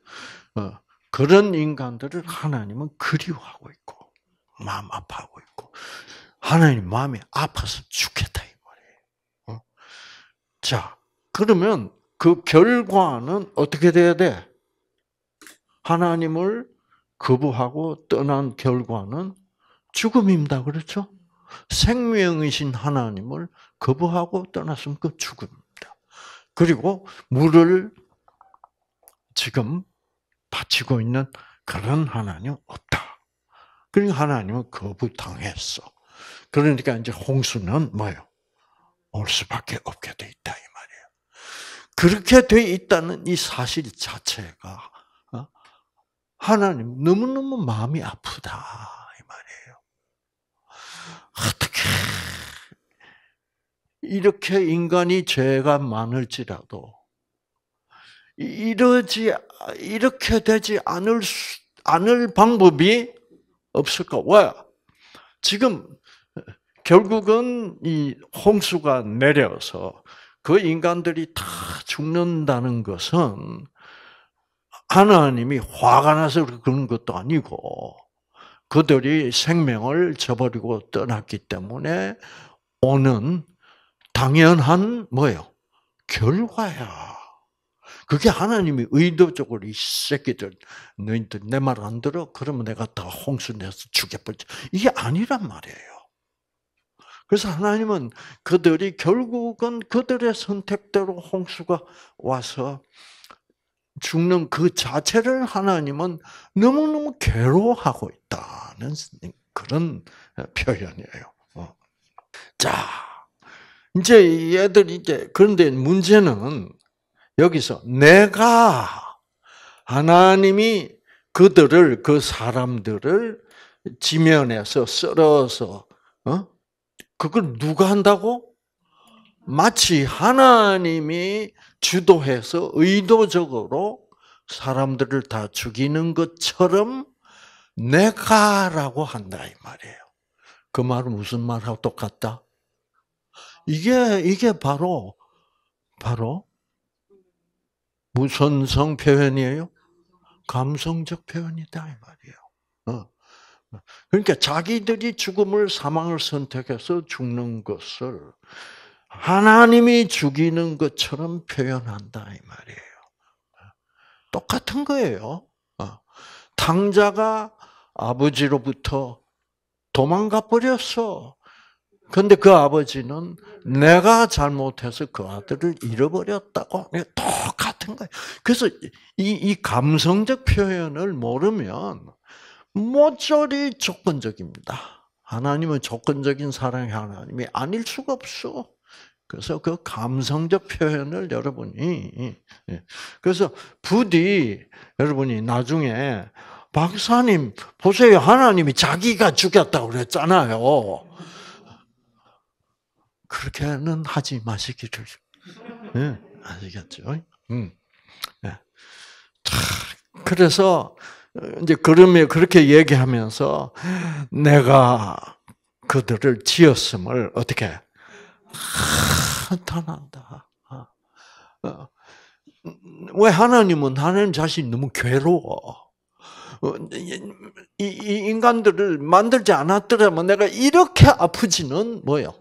어. 그런 인간들을 하나님은 그리워하고 있고, 마음 아파하고 있고, 하나님 마음이 아파서 죽겠다, 이 말이에요. 어. 자, 그러면 그 결과는 어떻게 돼야 돼? 하나님을 거부하고 떠난 결과는 죽음입니다. 그렇죠? 생명이신 하나님을 거부하고 떠났으면 그 죽음입니다. 그리고 물을 지금 바치고 있는 그런 하나님 없다. 그러니까 하나님은 거부당했어. 그러니까 이제 홍수는 뭐예요? 올 수밖에 없게 돼 있다 이 말이에요. 그렇게 돼 있다는 이 사실 자체가 하나님 너무너무 마음이 아프다 이 말이에요. 어떻게 이렇게 인간이 죄가 많을지라도 이러지 이렇게 되지 않을 않을 방법이 없을까? 왜? 지금 결국은 이 홍수가 내려서 그 인간들이 다 죽는다는 것은 하나님이 화가 나서 그런 것도 아니고 그들이 생명을 저버리고 떠났기 때문에 오는 당연한 뭐예요? 결과야. 그게 하나님이 의도적으로 이 새끼들 너희들 내 말 안 들어 그러면 내가 다 홍수 내서 죽여버리지 이게 아니란 말이에요. 그래서 하나님은 그들이 결국은 그들의 선택대로 홍수가 와서 죽는 그 자체를 하나님은 너무너무 괴로워하고 있다는 그런 표현이에요. 어. 자, 이제 얘들 이제 그런데 문제는 여기서 내가 하나님이 그들을 그 사람들을 지면에서 쓸어서 어? 그걸 누가 한다고? 마치 하나님이 주도해서 의도적으로 사람들을 다 죽이는 것처럼 내가라고 한다 이 말이에요. 그 말은 무슨 말하고 똑같다? 이게 이게 바로 바로 무선성 표현이에요. 감성적 표현이다 이 말이에요. 어. 그러니까 자기들이 죽음을 사망을 선택해서 죽는 것을 하나님이 죽이는 것처럼 표현한다 이 말이에요. 똑같은 거예요. 탕자가 어. 아버지로부터 도망가 버렸어. 근데 그 아버지는 내가 잘못해서 그 아들을 잃어버렸다고 똑같은 거예요. 그래서 이, 이 감성적 표현을 모르면 모조리 조건적입니다. 하나님은 조건적인 사랑의 하나님이 아닐 수가 없어. 그래서 그 감성적 표현을 여러분이 예. 그래서 부디 여러분이 나중에 박사님 보세요 하나님이 자기가 죽였다고 그랬잖아요. 그렇게는 하지 마시기를 네, 아시겠죠? 음. 네. 그래서 이제 그러면 그렇게 얘기하면서 내가 그들을 지었음을 어떻게 나타한다왜 아, 어, 음, 하나님은 하나님 자신이 너무 괴로워. 어, 이, 인간들을 만들지 않았더라면 내가 이렇게 아프지는 뭐요?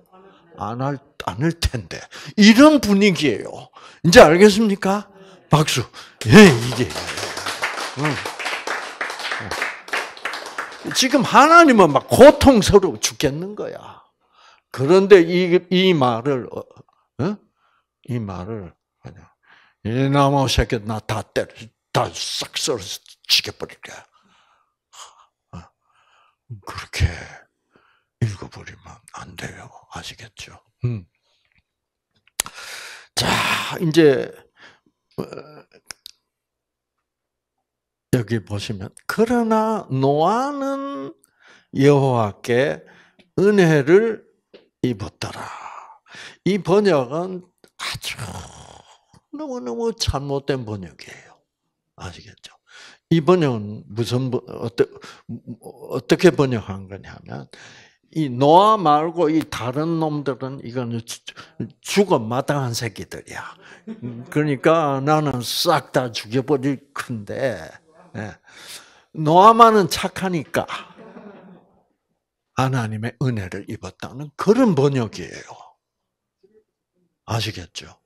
안할 않을 텐데 이런 분위기예요. 이제 알겠습니까? 박수. 예, 이게. 어, 지금 하나님은 막 고통스러워 죽겠는 거야. 그런데 이, 이 말을, 어? 어? 이 말을, 이나무 새끼 나다 때려, 다싹 썰어서 죽여버릴게. 어? 그렇게 읽어버리면 안 돼요. 아시겠죠? 음. 자, 이제, 어, 여기 보시면 그러나 노아는 여호와께 은혜를 입었더라. 이 번역은 아주 너무너무 잘못된 번역이에요. 아시겠죠? 이 번역은 무슨, 어떠, 어떻게 번역한 거냐면, 이 노아 말고 이 다른 놈들은 이거는 죽어 마땅한 새끼들이야. 그러니까 나는 싹 다 죽여버릴 건데, 예. 노아만은 착하니까, 하나님의 은혜를 입었다는 그런 번역이에요. 아시겠죠?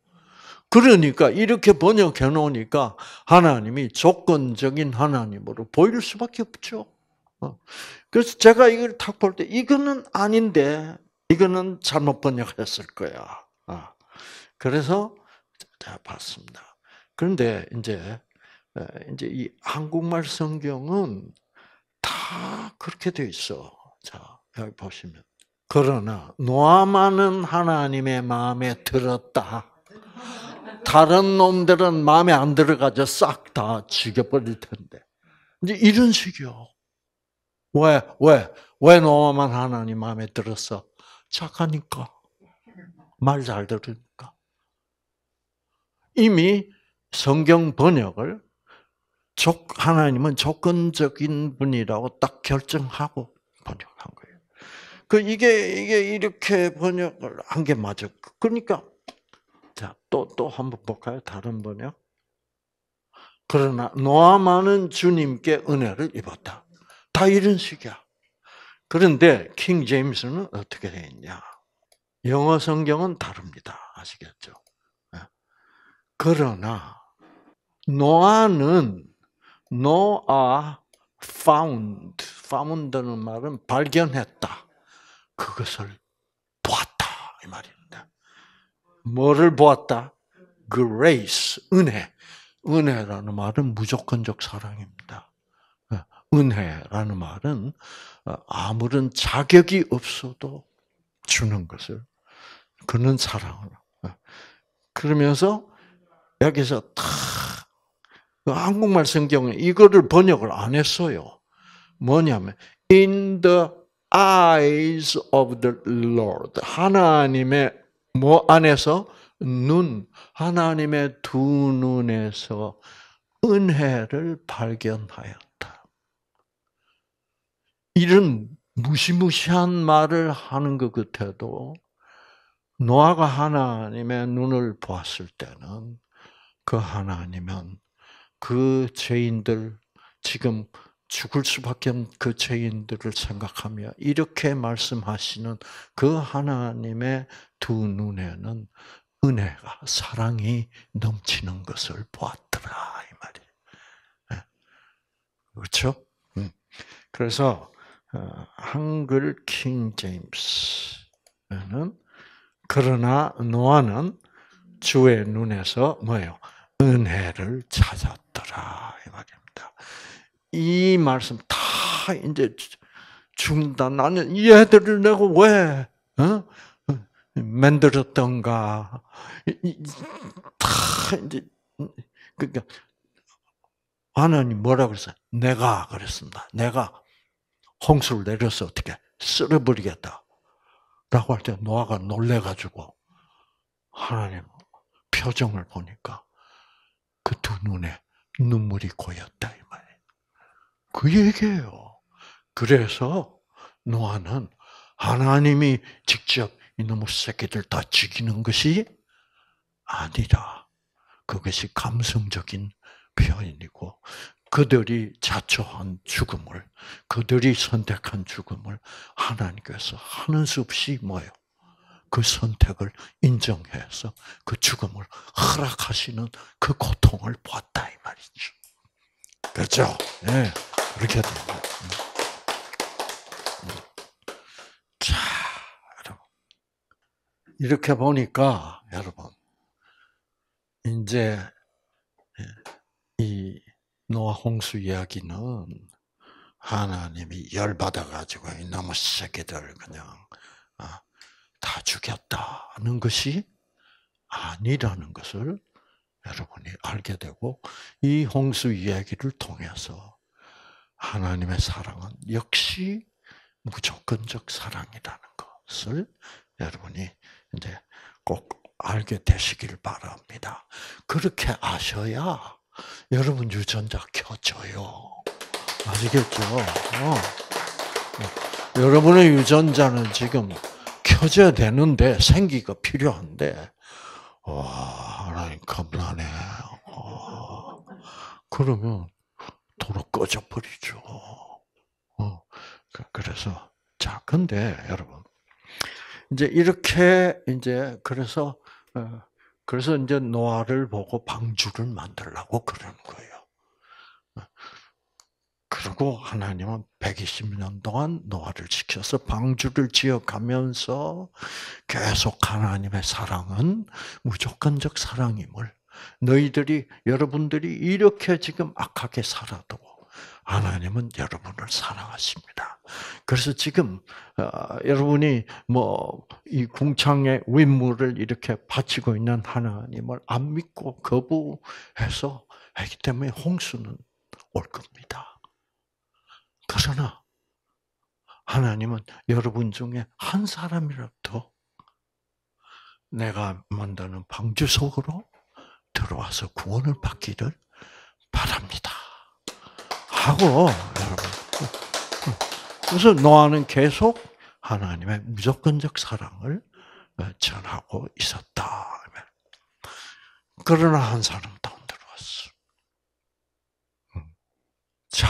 그러니까 이렇게 번역해 놓으니까 하나님이 조건적인 하나님으로 보일 수밖에 없죠. 어. 그래서 제가 이걸 탁볼때 이거는 아닌데 이거는 잘못 번역했을 거야. 어. 그래서 봤습니다. 그런데 이제 어, 이제 이 한국말 성경은 다 그렇게 돼 있어. 자, 여기 보시면. 그러나 노아만은 하나님의 마음에 들었다. 다른 놈들은 마음에 안 들어가져 싹다 죽여버릴 텐데. 이제 이런 식이요. 왜, 왜, 왜 노아만 하나님 마음에 들었어? 착하니까. 말 잘 들으니까. 이미 성경 번역을 하나님은 조건적인 분이라고 딱 결정하고 그 이게 이게 이렇게 번역을 한 게 맞아. 그러니까 자또 또 한번 볼까요? 다른 번역. 그러나 노아만은 주님께 은혜를 입었다. 다 이런 식이야. 그런데 킹 제임스는 어떻게 되냐 영어 성경은 다릅니다. 아시겠죠? 예. 그러나 노아는 노아 found found는 말은 발견했다. 그것을 보았다 이 말입니다. 뭐를 보았다? grace 은혜 은혜라는 말은 무조건적 사랑입니다. 은혜라는 말은 아무런 자격이 없어도 주는 것을 그는 사랑을 그러면서 여기서 탁 한국말 성경에 이거를 번역을 안 했어요. 뭐냐면 in the eyes of the Lord. 하나님의 뭐 안에서 눈, 하나님의 두 눈에서 은혜를 발견하였다. 이런 무시무시한 말을 하는 것 같아도 노아가 하나님의 눈을 보았을 때는 그 하나님은 그 죄인들 지금 죽을 수밖에 없는 그 죄인들을 생각하며 이렇게 말씀하시는 그 하나님의 두 눈에는 은혜가 사랑이 넘치는 것을 보았더라 이 말이에요. 예. 그렇죠? 음. 그래서 어, 한글 킹 제임스는 그러나 노아는 주의 눈에서 뭐예요? 은혜를 찾았더라 이 말입니다. 이 말씀 다 이제 죽는다. 나는 애들을 내가 왜 어? 만들었던가. 다 이제 음, 그니까 하나님 뭐라 그랬어요? 내가 그랬습니다. 내가 홍수를 내려서 어떻게 쓸어버리겠다. 라고 할 때 노아가 놀래가지고 하나님 표정을 보니까 그 두 눈에 눈물이 고였다 이 말이에요. 그 얘기예요. 그래서 노아는 하나님이 직접 이놈의 새끼들 다 죽이는 것이 아니라 그것이 감성적인 표현이고 그들이 자초한 죽음을 그들이 선택한 죽음을 하나님께서 하는 수 없이 뭐요? 그 선택을 인정해서 그 죽음을 허락하시는 그 고통을 보았다 이 말이죠. 그렇죠? 네. 이렇게 해야 됩니다. 음. 자, 여러분. 이렇게 보니까, 여러분. 이제, 예, 이 노아 홍수 이야기는 하나님이 열받아가지고 이 나무 새끼들 그냥 아, 다 죽였다는 것이 아니라는 것을 여러분이 알게 되고 이 홍수 이야기를 통해서 하나님의 사랑은 역시 무조건적 사랑이라는 것을 여러분이 이제 꼭 알게 되시길 바랍니다. 그렇게 아셔야 여러분 유전자 켜져요. 아시겠죠? 어. 어. 여러분의 유전자는 지금 켜져야 되는데 생기가 필요한데 와 하나님 겁나네. 어. 그러면 도로 꺼져버리죠. 어, 그, 그래서, 자, 근데 여러분, 이제 이렇게, 이제, 그래서, 어, 그래서 이제 노아를 보고 방주를 만들라고 그러 거예요. 어, 그리고 하나님은 120년 동안 노아를 지켜서 방주를 지어가면서 계속 하나님의 사랑은 무조건적 사랑임을 너희들이 여러분들이 이렇게 지금 악하게 살아도 하나님은 여러분을 사랑하십니다. 그래서 지금 어, 여러분이 뭐 이 궁창의 윗물을 이렇게 바치고 있는 하나님을 안 믿고 거부해서 했기 때문에 홍수는 올 겁니다. 그러나 하나님은 여러분 중에 한 사람이라도 내가 만드는 방주 속으로 들어와서 구원을 받기를 바랍니다. 하고 여러분 그래서 노아는 계속 하나님의 무조건적 사랑을 어, 전하고 있었다. 그러나 한 사람 다 들어왔어. 음. 자,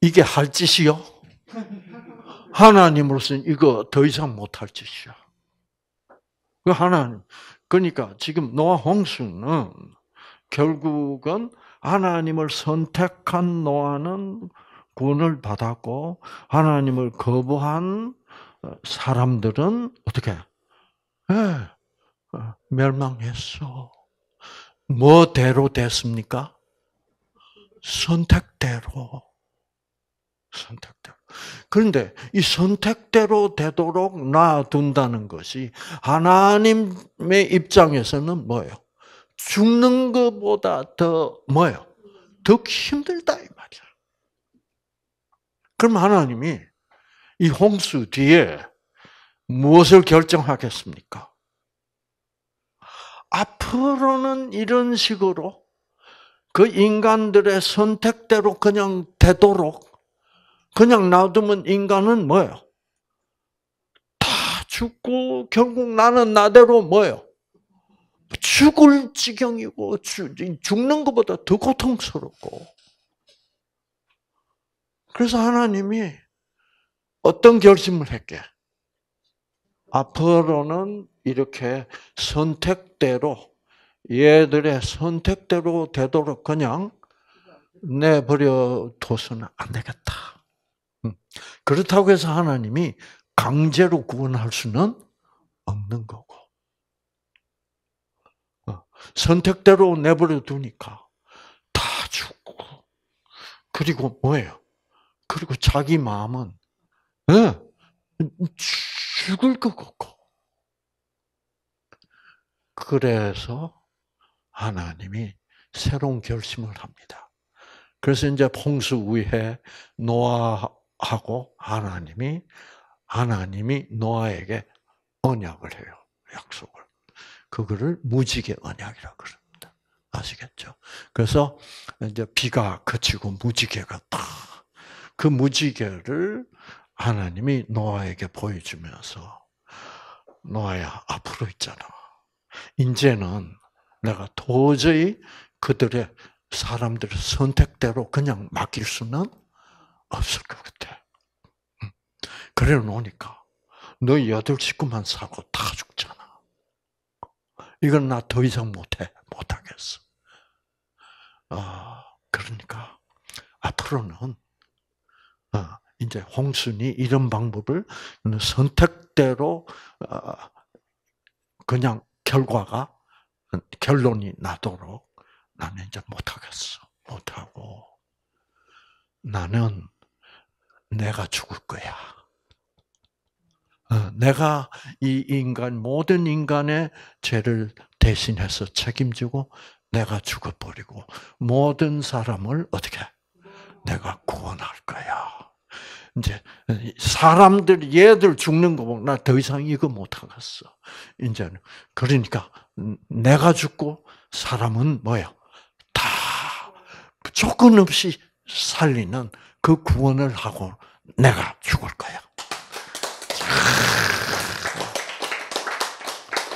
이게 할 짓이요? 하나님으로서는 이거 더 이상 못 할 짓이야. 그 하나님, 그러니까 지금 노아 홍수는 결국은 하나님을 선택한 노아는 구원을 받았고 하나님을 거부한 어, 사람들은 어떻게 네, 멸망했어. 뭐대로 됐습니까? 선택대로. 선택대로. 그런데 이 선택대로 되도록 놔둔다는 것이 하나님의 입장에서는 뭐예요? 죽는 것보다 더 뭐예요? 더 힘들다 이 말이야. 그럼 하나님이 이 홍수 뒤에 무엇을 결정하겠습니까? 앞으로는 이런 식으로 그 인간들의 선택대로 그냥 되도록 그냥 놔두면 인간은 뭐예요? 다 죽고 결국 나는 나대로 뭐예요? 죽을 지경이고 죽는 것보다 더 고통스럽고 그래서 하나님이 어떤 결심을 했게? 앞으로는 이렇게 선택대로 얘들의 선택대로 되도록 그냥 내버려 둬서는 안 되겠다. 음. 그렇다고 해서 하나님이 강제로 구원할 수는 없는 거고. 어, 선택대로 내버려 두니까 다 죽고. 그리고 뭐예요? 그리고 자기 마음은 예, 죽을 것 같고. 그래서 하나님이 새로운 결심을 합니다. 그래서 이제 홍수 위에 노아 하고 하나님이 하나님이 노아에게 언약을 해요. 약속을. 그거를 무지개 언약이라 그럽니다. 아시겠죠? 그래서 이제 비가 그치고 무지개가 딱 그 무지개를 하나님이 노아에게 보여주면서 노아야 앞으로 있잖아. 이제는 내가 도저히 그들의 사람들의 선택대로 그냥 맡길 수는 없을 것 같아. 그래 놓으니까 너희 여덟 식구만 살고 다 죽잖아. 이건 나 더 이상 못해. 못하겠어. 아, 그러니까 앞으로는 어, 이제 홍순이 이런 방법을 선택대로 어, 그냥 결과가 어, 결론이 나도록 나는 이제 못하겠어. 못하고 나는 내가 죽을 거야. 어, 내가 이 인간 모든 인간의 죄를 대신해서 책임지고 내가 죽어버리고 모든 사람을 어떻게 내가 구원할 거야. 이제 사람들 얘들 죽는 거 보고 나 더 이상 이거 못 하겠어. 이제는 그러니까 내가 죽고 사람은 뭐야 다 조건 없이 살리는 그 구원을 하고 내가 죽을 거야.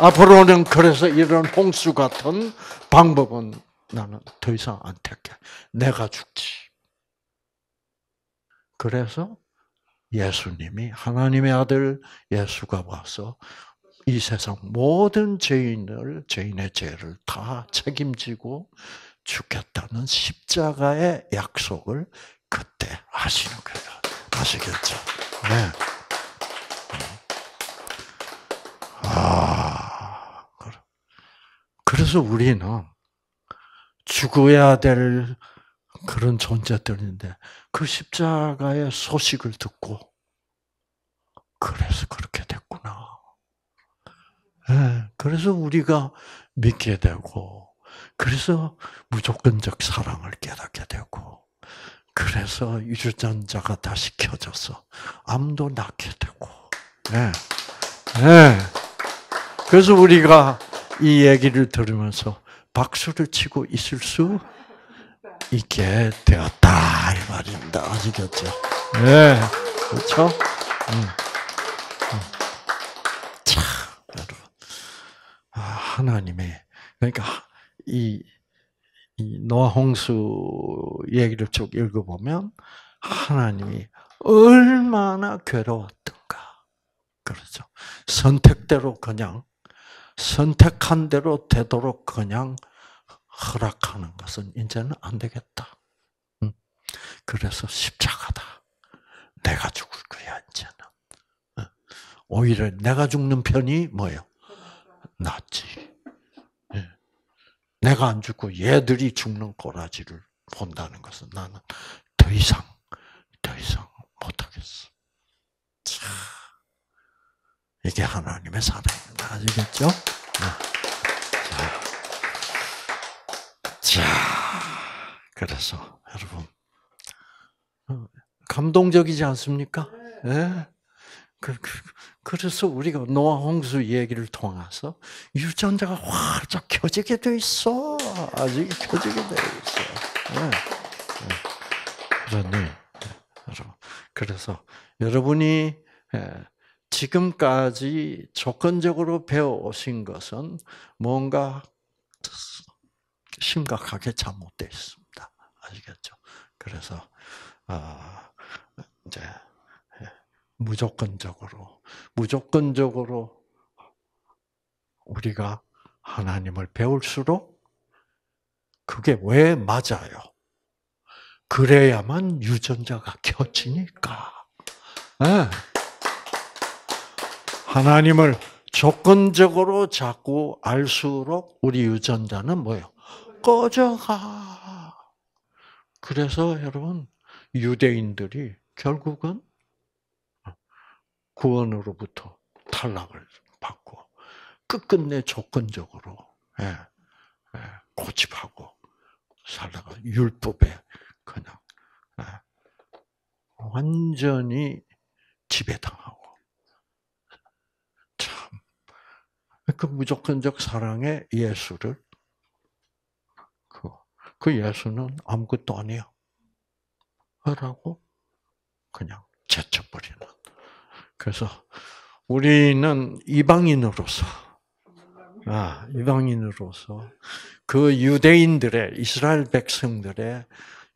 아. 앞으로는 그래서 이런 홍수 같은 방법은 나는 더 이상 안 택해. 내가 죽지. 그래서 예수님이 하나님의 아들 예수가 와서 이 세상 모든 죄인을 죄인의 죄를 다 책임지고 죽겠다는 십자가의 약속을 그때 하시는 거예요. 아시겠죠? 네. 아, 그래서 우리는 죽어야 될 그런 존재들인데 그 십자가의 소식을 듣고 그래서 그렇게 됐구나. 네, 그래서 우리가 믿게 되고 그래서 무조건적 사랑을 깨닫게 되고 그래서 유전자가 다시 켜져서 암도 낫게 되고. 네. 네. 그래서 우리가 이 얘기를 들으면서 박수를 치고 있을 수 있게 되었다. 이 말입니다. 아시겠죠? 네. 그렇죠? 음. 자, 음. 여러분. 아, 하나님의, 그러니까 이 노홍수 얘기를 쭉 읽어보면 하나님이 얼마나 괴로웠던가. 그렇죠. 선택대로 그냥, 선택한 대로 되도록 그냥 허락하는 것은 이제는 안 되겠다. 그래서 십자가다. 내가 죽을 거야, 이제는. 오히려 내가 죽는 편이 뭐예요? 낫지. 내가 안 죽고 얘들이 죽는 꼬라지를 본다는 것은 나는 더 이상, 더 이상 못하겠어. 자, 이게 하나님의 사랑입니다. 아시겠죠? 네. 자, 자, 그래서 여러분, 어, 감동적이지 않습니까? 네. 그, 그 래서 우리가 노아 홍수 얘기를 통해서 유전자가 활짝 켜지게 돼 있어. 아직 켜지게 돼 있어. 네. 그 그래서 여러분이 예, 지금까지 조건적으로 배워오신 것은 뭔가 심각하게 잘못되어 있습니다. 아시겠죠? 그래서, 아, 이제, 무조건적으로, 무조건적으로 우리가 하나님을 배울수록 그게 왜 맞아요? 그래야만 유전자가 켜지니까. 네. 하나님을 조건적으로 자꾸 알수록 우리 유전자는 뭐예요? 꺼져가. 그래서 여러분, 유대인들이 결국은 구원으로부터 탈락을 받고 끝끝내 조건적으로 예, 예, 고집하고 살다가 율법에 그냥 예, 완전히 지배당하고 참 그 무조건적 사랑의 예수를 그, 그 예수는 아무것도 아니야 라고 그냥 제쳐버리는 그래서 우리는 이방인으로서, 아, 이방인으로서 그 유대인들의, 이스라엘 백성들의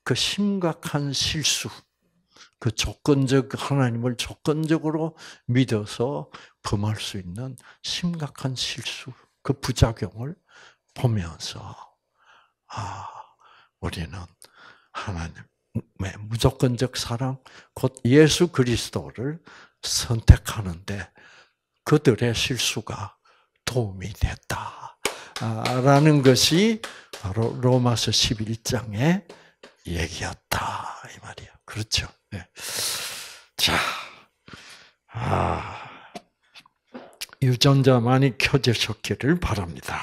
그 심각한 실수, 그 조건적, 하나님을 조건적으로 믿어서 범할 수 있는 심각한 실수, 그 부작용을 보면서, 아, 우리는 하나님, 네, 무조건적 사랑, 곧 예수 그리스도를 선택하는데 그들의 실수가 도움이 됐다. 아, 라는 것이 바로 로마서 11장의 얘기였다. 이 말이야. 그렇죠. 네. 자, 아, 유전자 많이 켜지셨기를 바랍니다.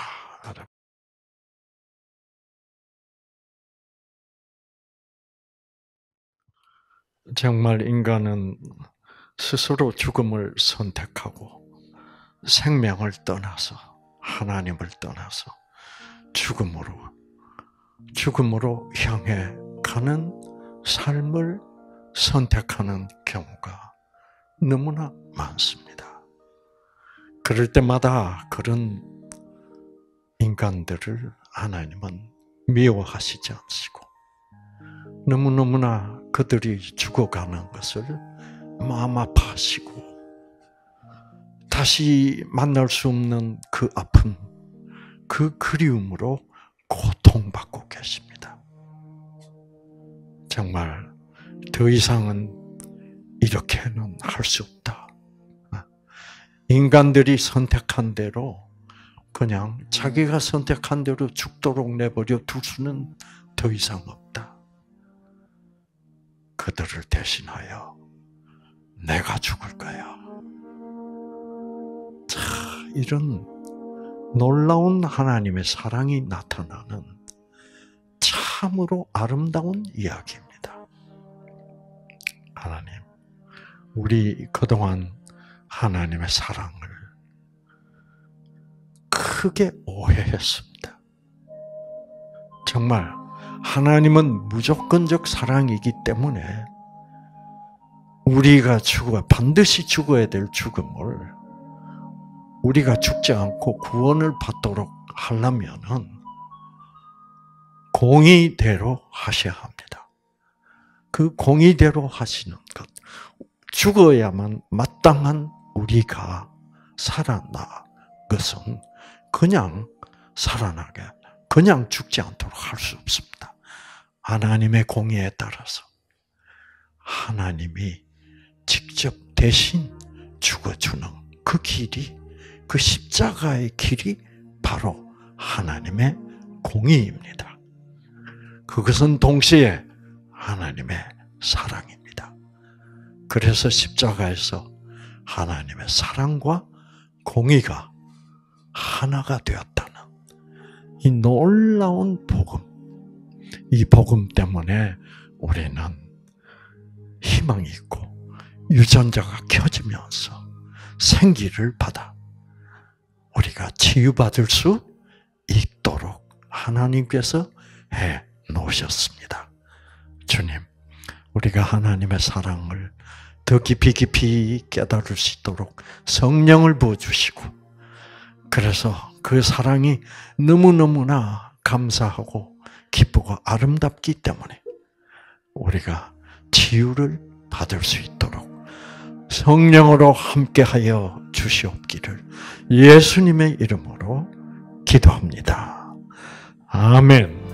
정말 인간은 스스로 죽음을 선택하고 생명을 떠나서 하나님을 떠나서 죽음으로 죽음으로 향해 가는 삶을 선택하는 경우가 너무나 많습니다. 그럴 때마다 그런 인간들을 하나님은 미워하시지 않으시고 너무너무나 그들이 죽어가는 것을 마음 아파하시고 다시 만날 수 없는 그 아픔, 그 그리움으로 고통받고 계십니다. 정말 더 이상은 이렇게는 할 수 없다. 인간들이 선택한 대로 그냥 자기가 선택한 대로 죽도록 내버려 둘 수는 더 이상 없다. 그들을 대신하여 내가 죽을 거야. 자, 이런 놀라운 하나님의 사랑이 나타나는 참으로 아름다운 이야기입니다. 하나님, 우리 그동안 하나님의 사랑을 크게 오해했습니다. 정말 하나님은 무조건적 사랑이기 때문에 우리가 죽어 반드시 죽어야 될 죽음을 우리가 죽지 않고 구원을 받도록 하려면은 공의대로 하셔야 합니다. 그 공의대로 하시는 것 죽어야만 마땅한 우리가 살아나 것은 그냥 살아나게 그냥 죽지 않도록 할 수 없습니다. 하나님의 공의에 따라서 하나님이 직접 대신 죽어주는 그 길이 그 십자가의 길이 바로 하나님의 공의입니다. 그것은 동시에 하나님의 사랑입니다. 그래서 십자가에서 하나님의 사랑과 공의가 하나가 되었다는 이 놀라운 복음, 이 복음 때문에 우리는 희망이 있고 유전자가 켜지면서 생기를 받아 우리가 치유받을 수 있도록 하나님께서 해 놓으셨습니다. 주님, 우리가 하나님의 사랑을 더 깊이 깊이 깨달을 수 있도록 성령을 부어주시고, 그래서 그 사랑이 너무너무나 감사하고 기쁘고 아름답기 때문에 우리가 치유를 받을 수 있도록 성령으로 함께하여 주시옵기를 예수님의 이름으로 기도합니다. 아멘.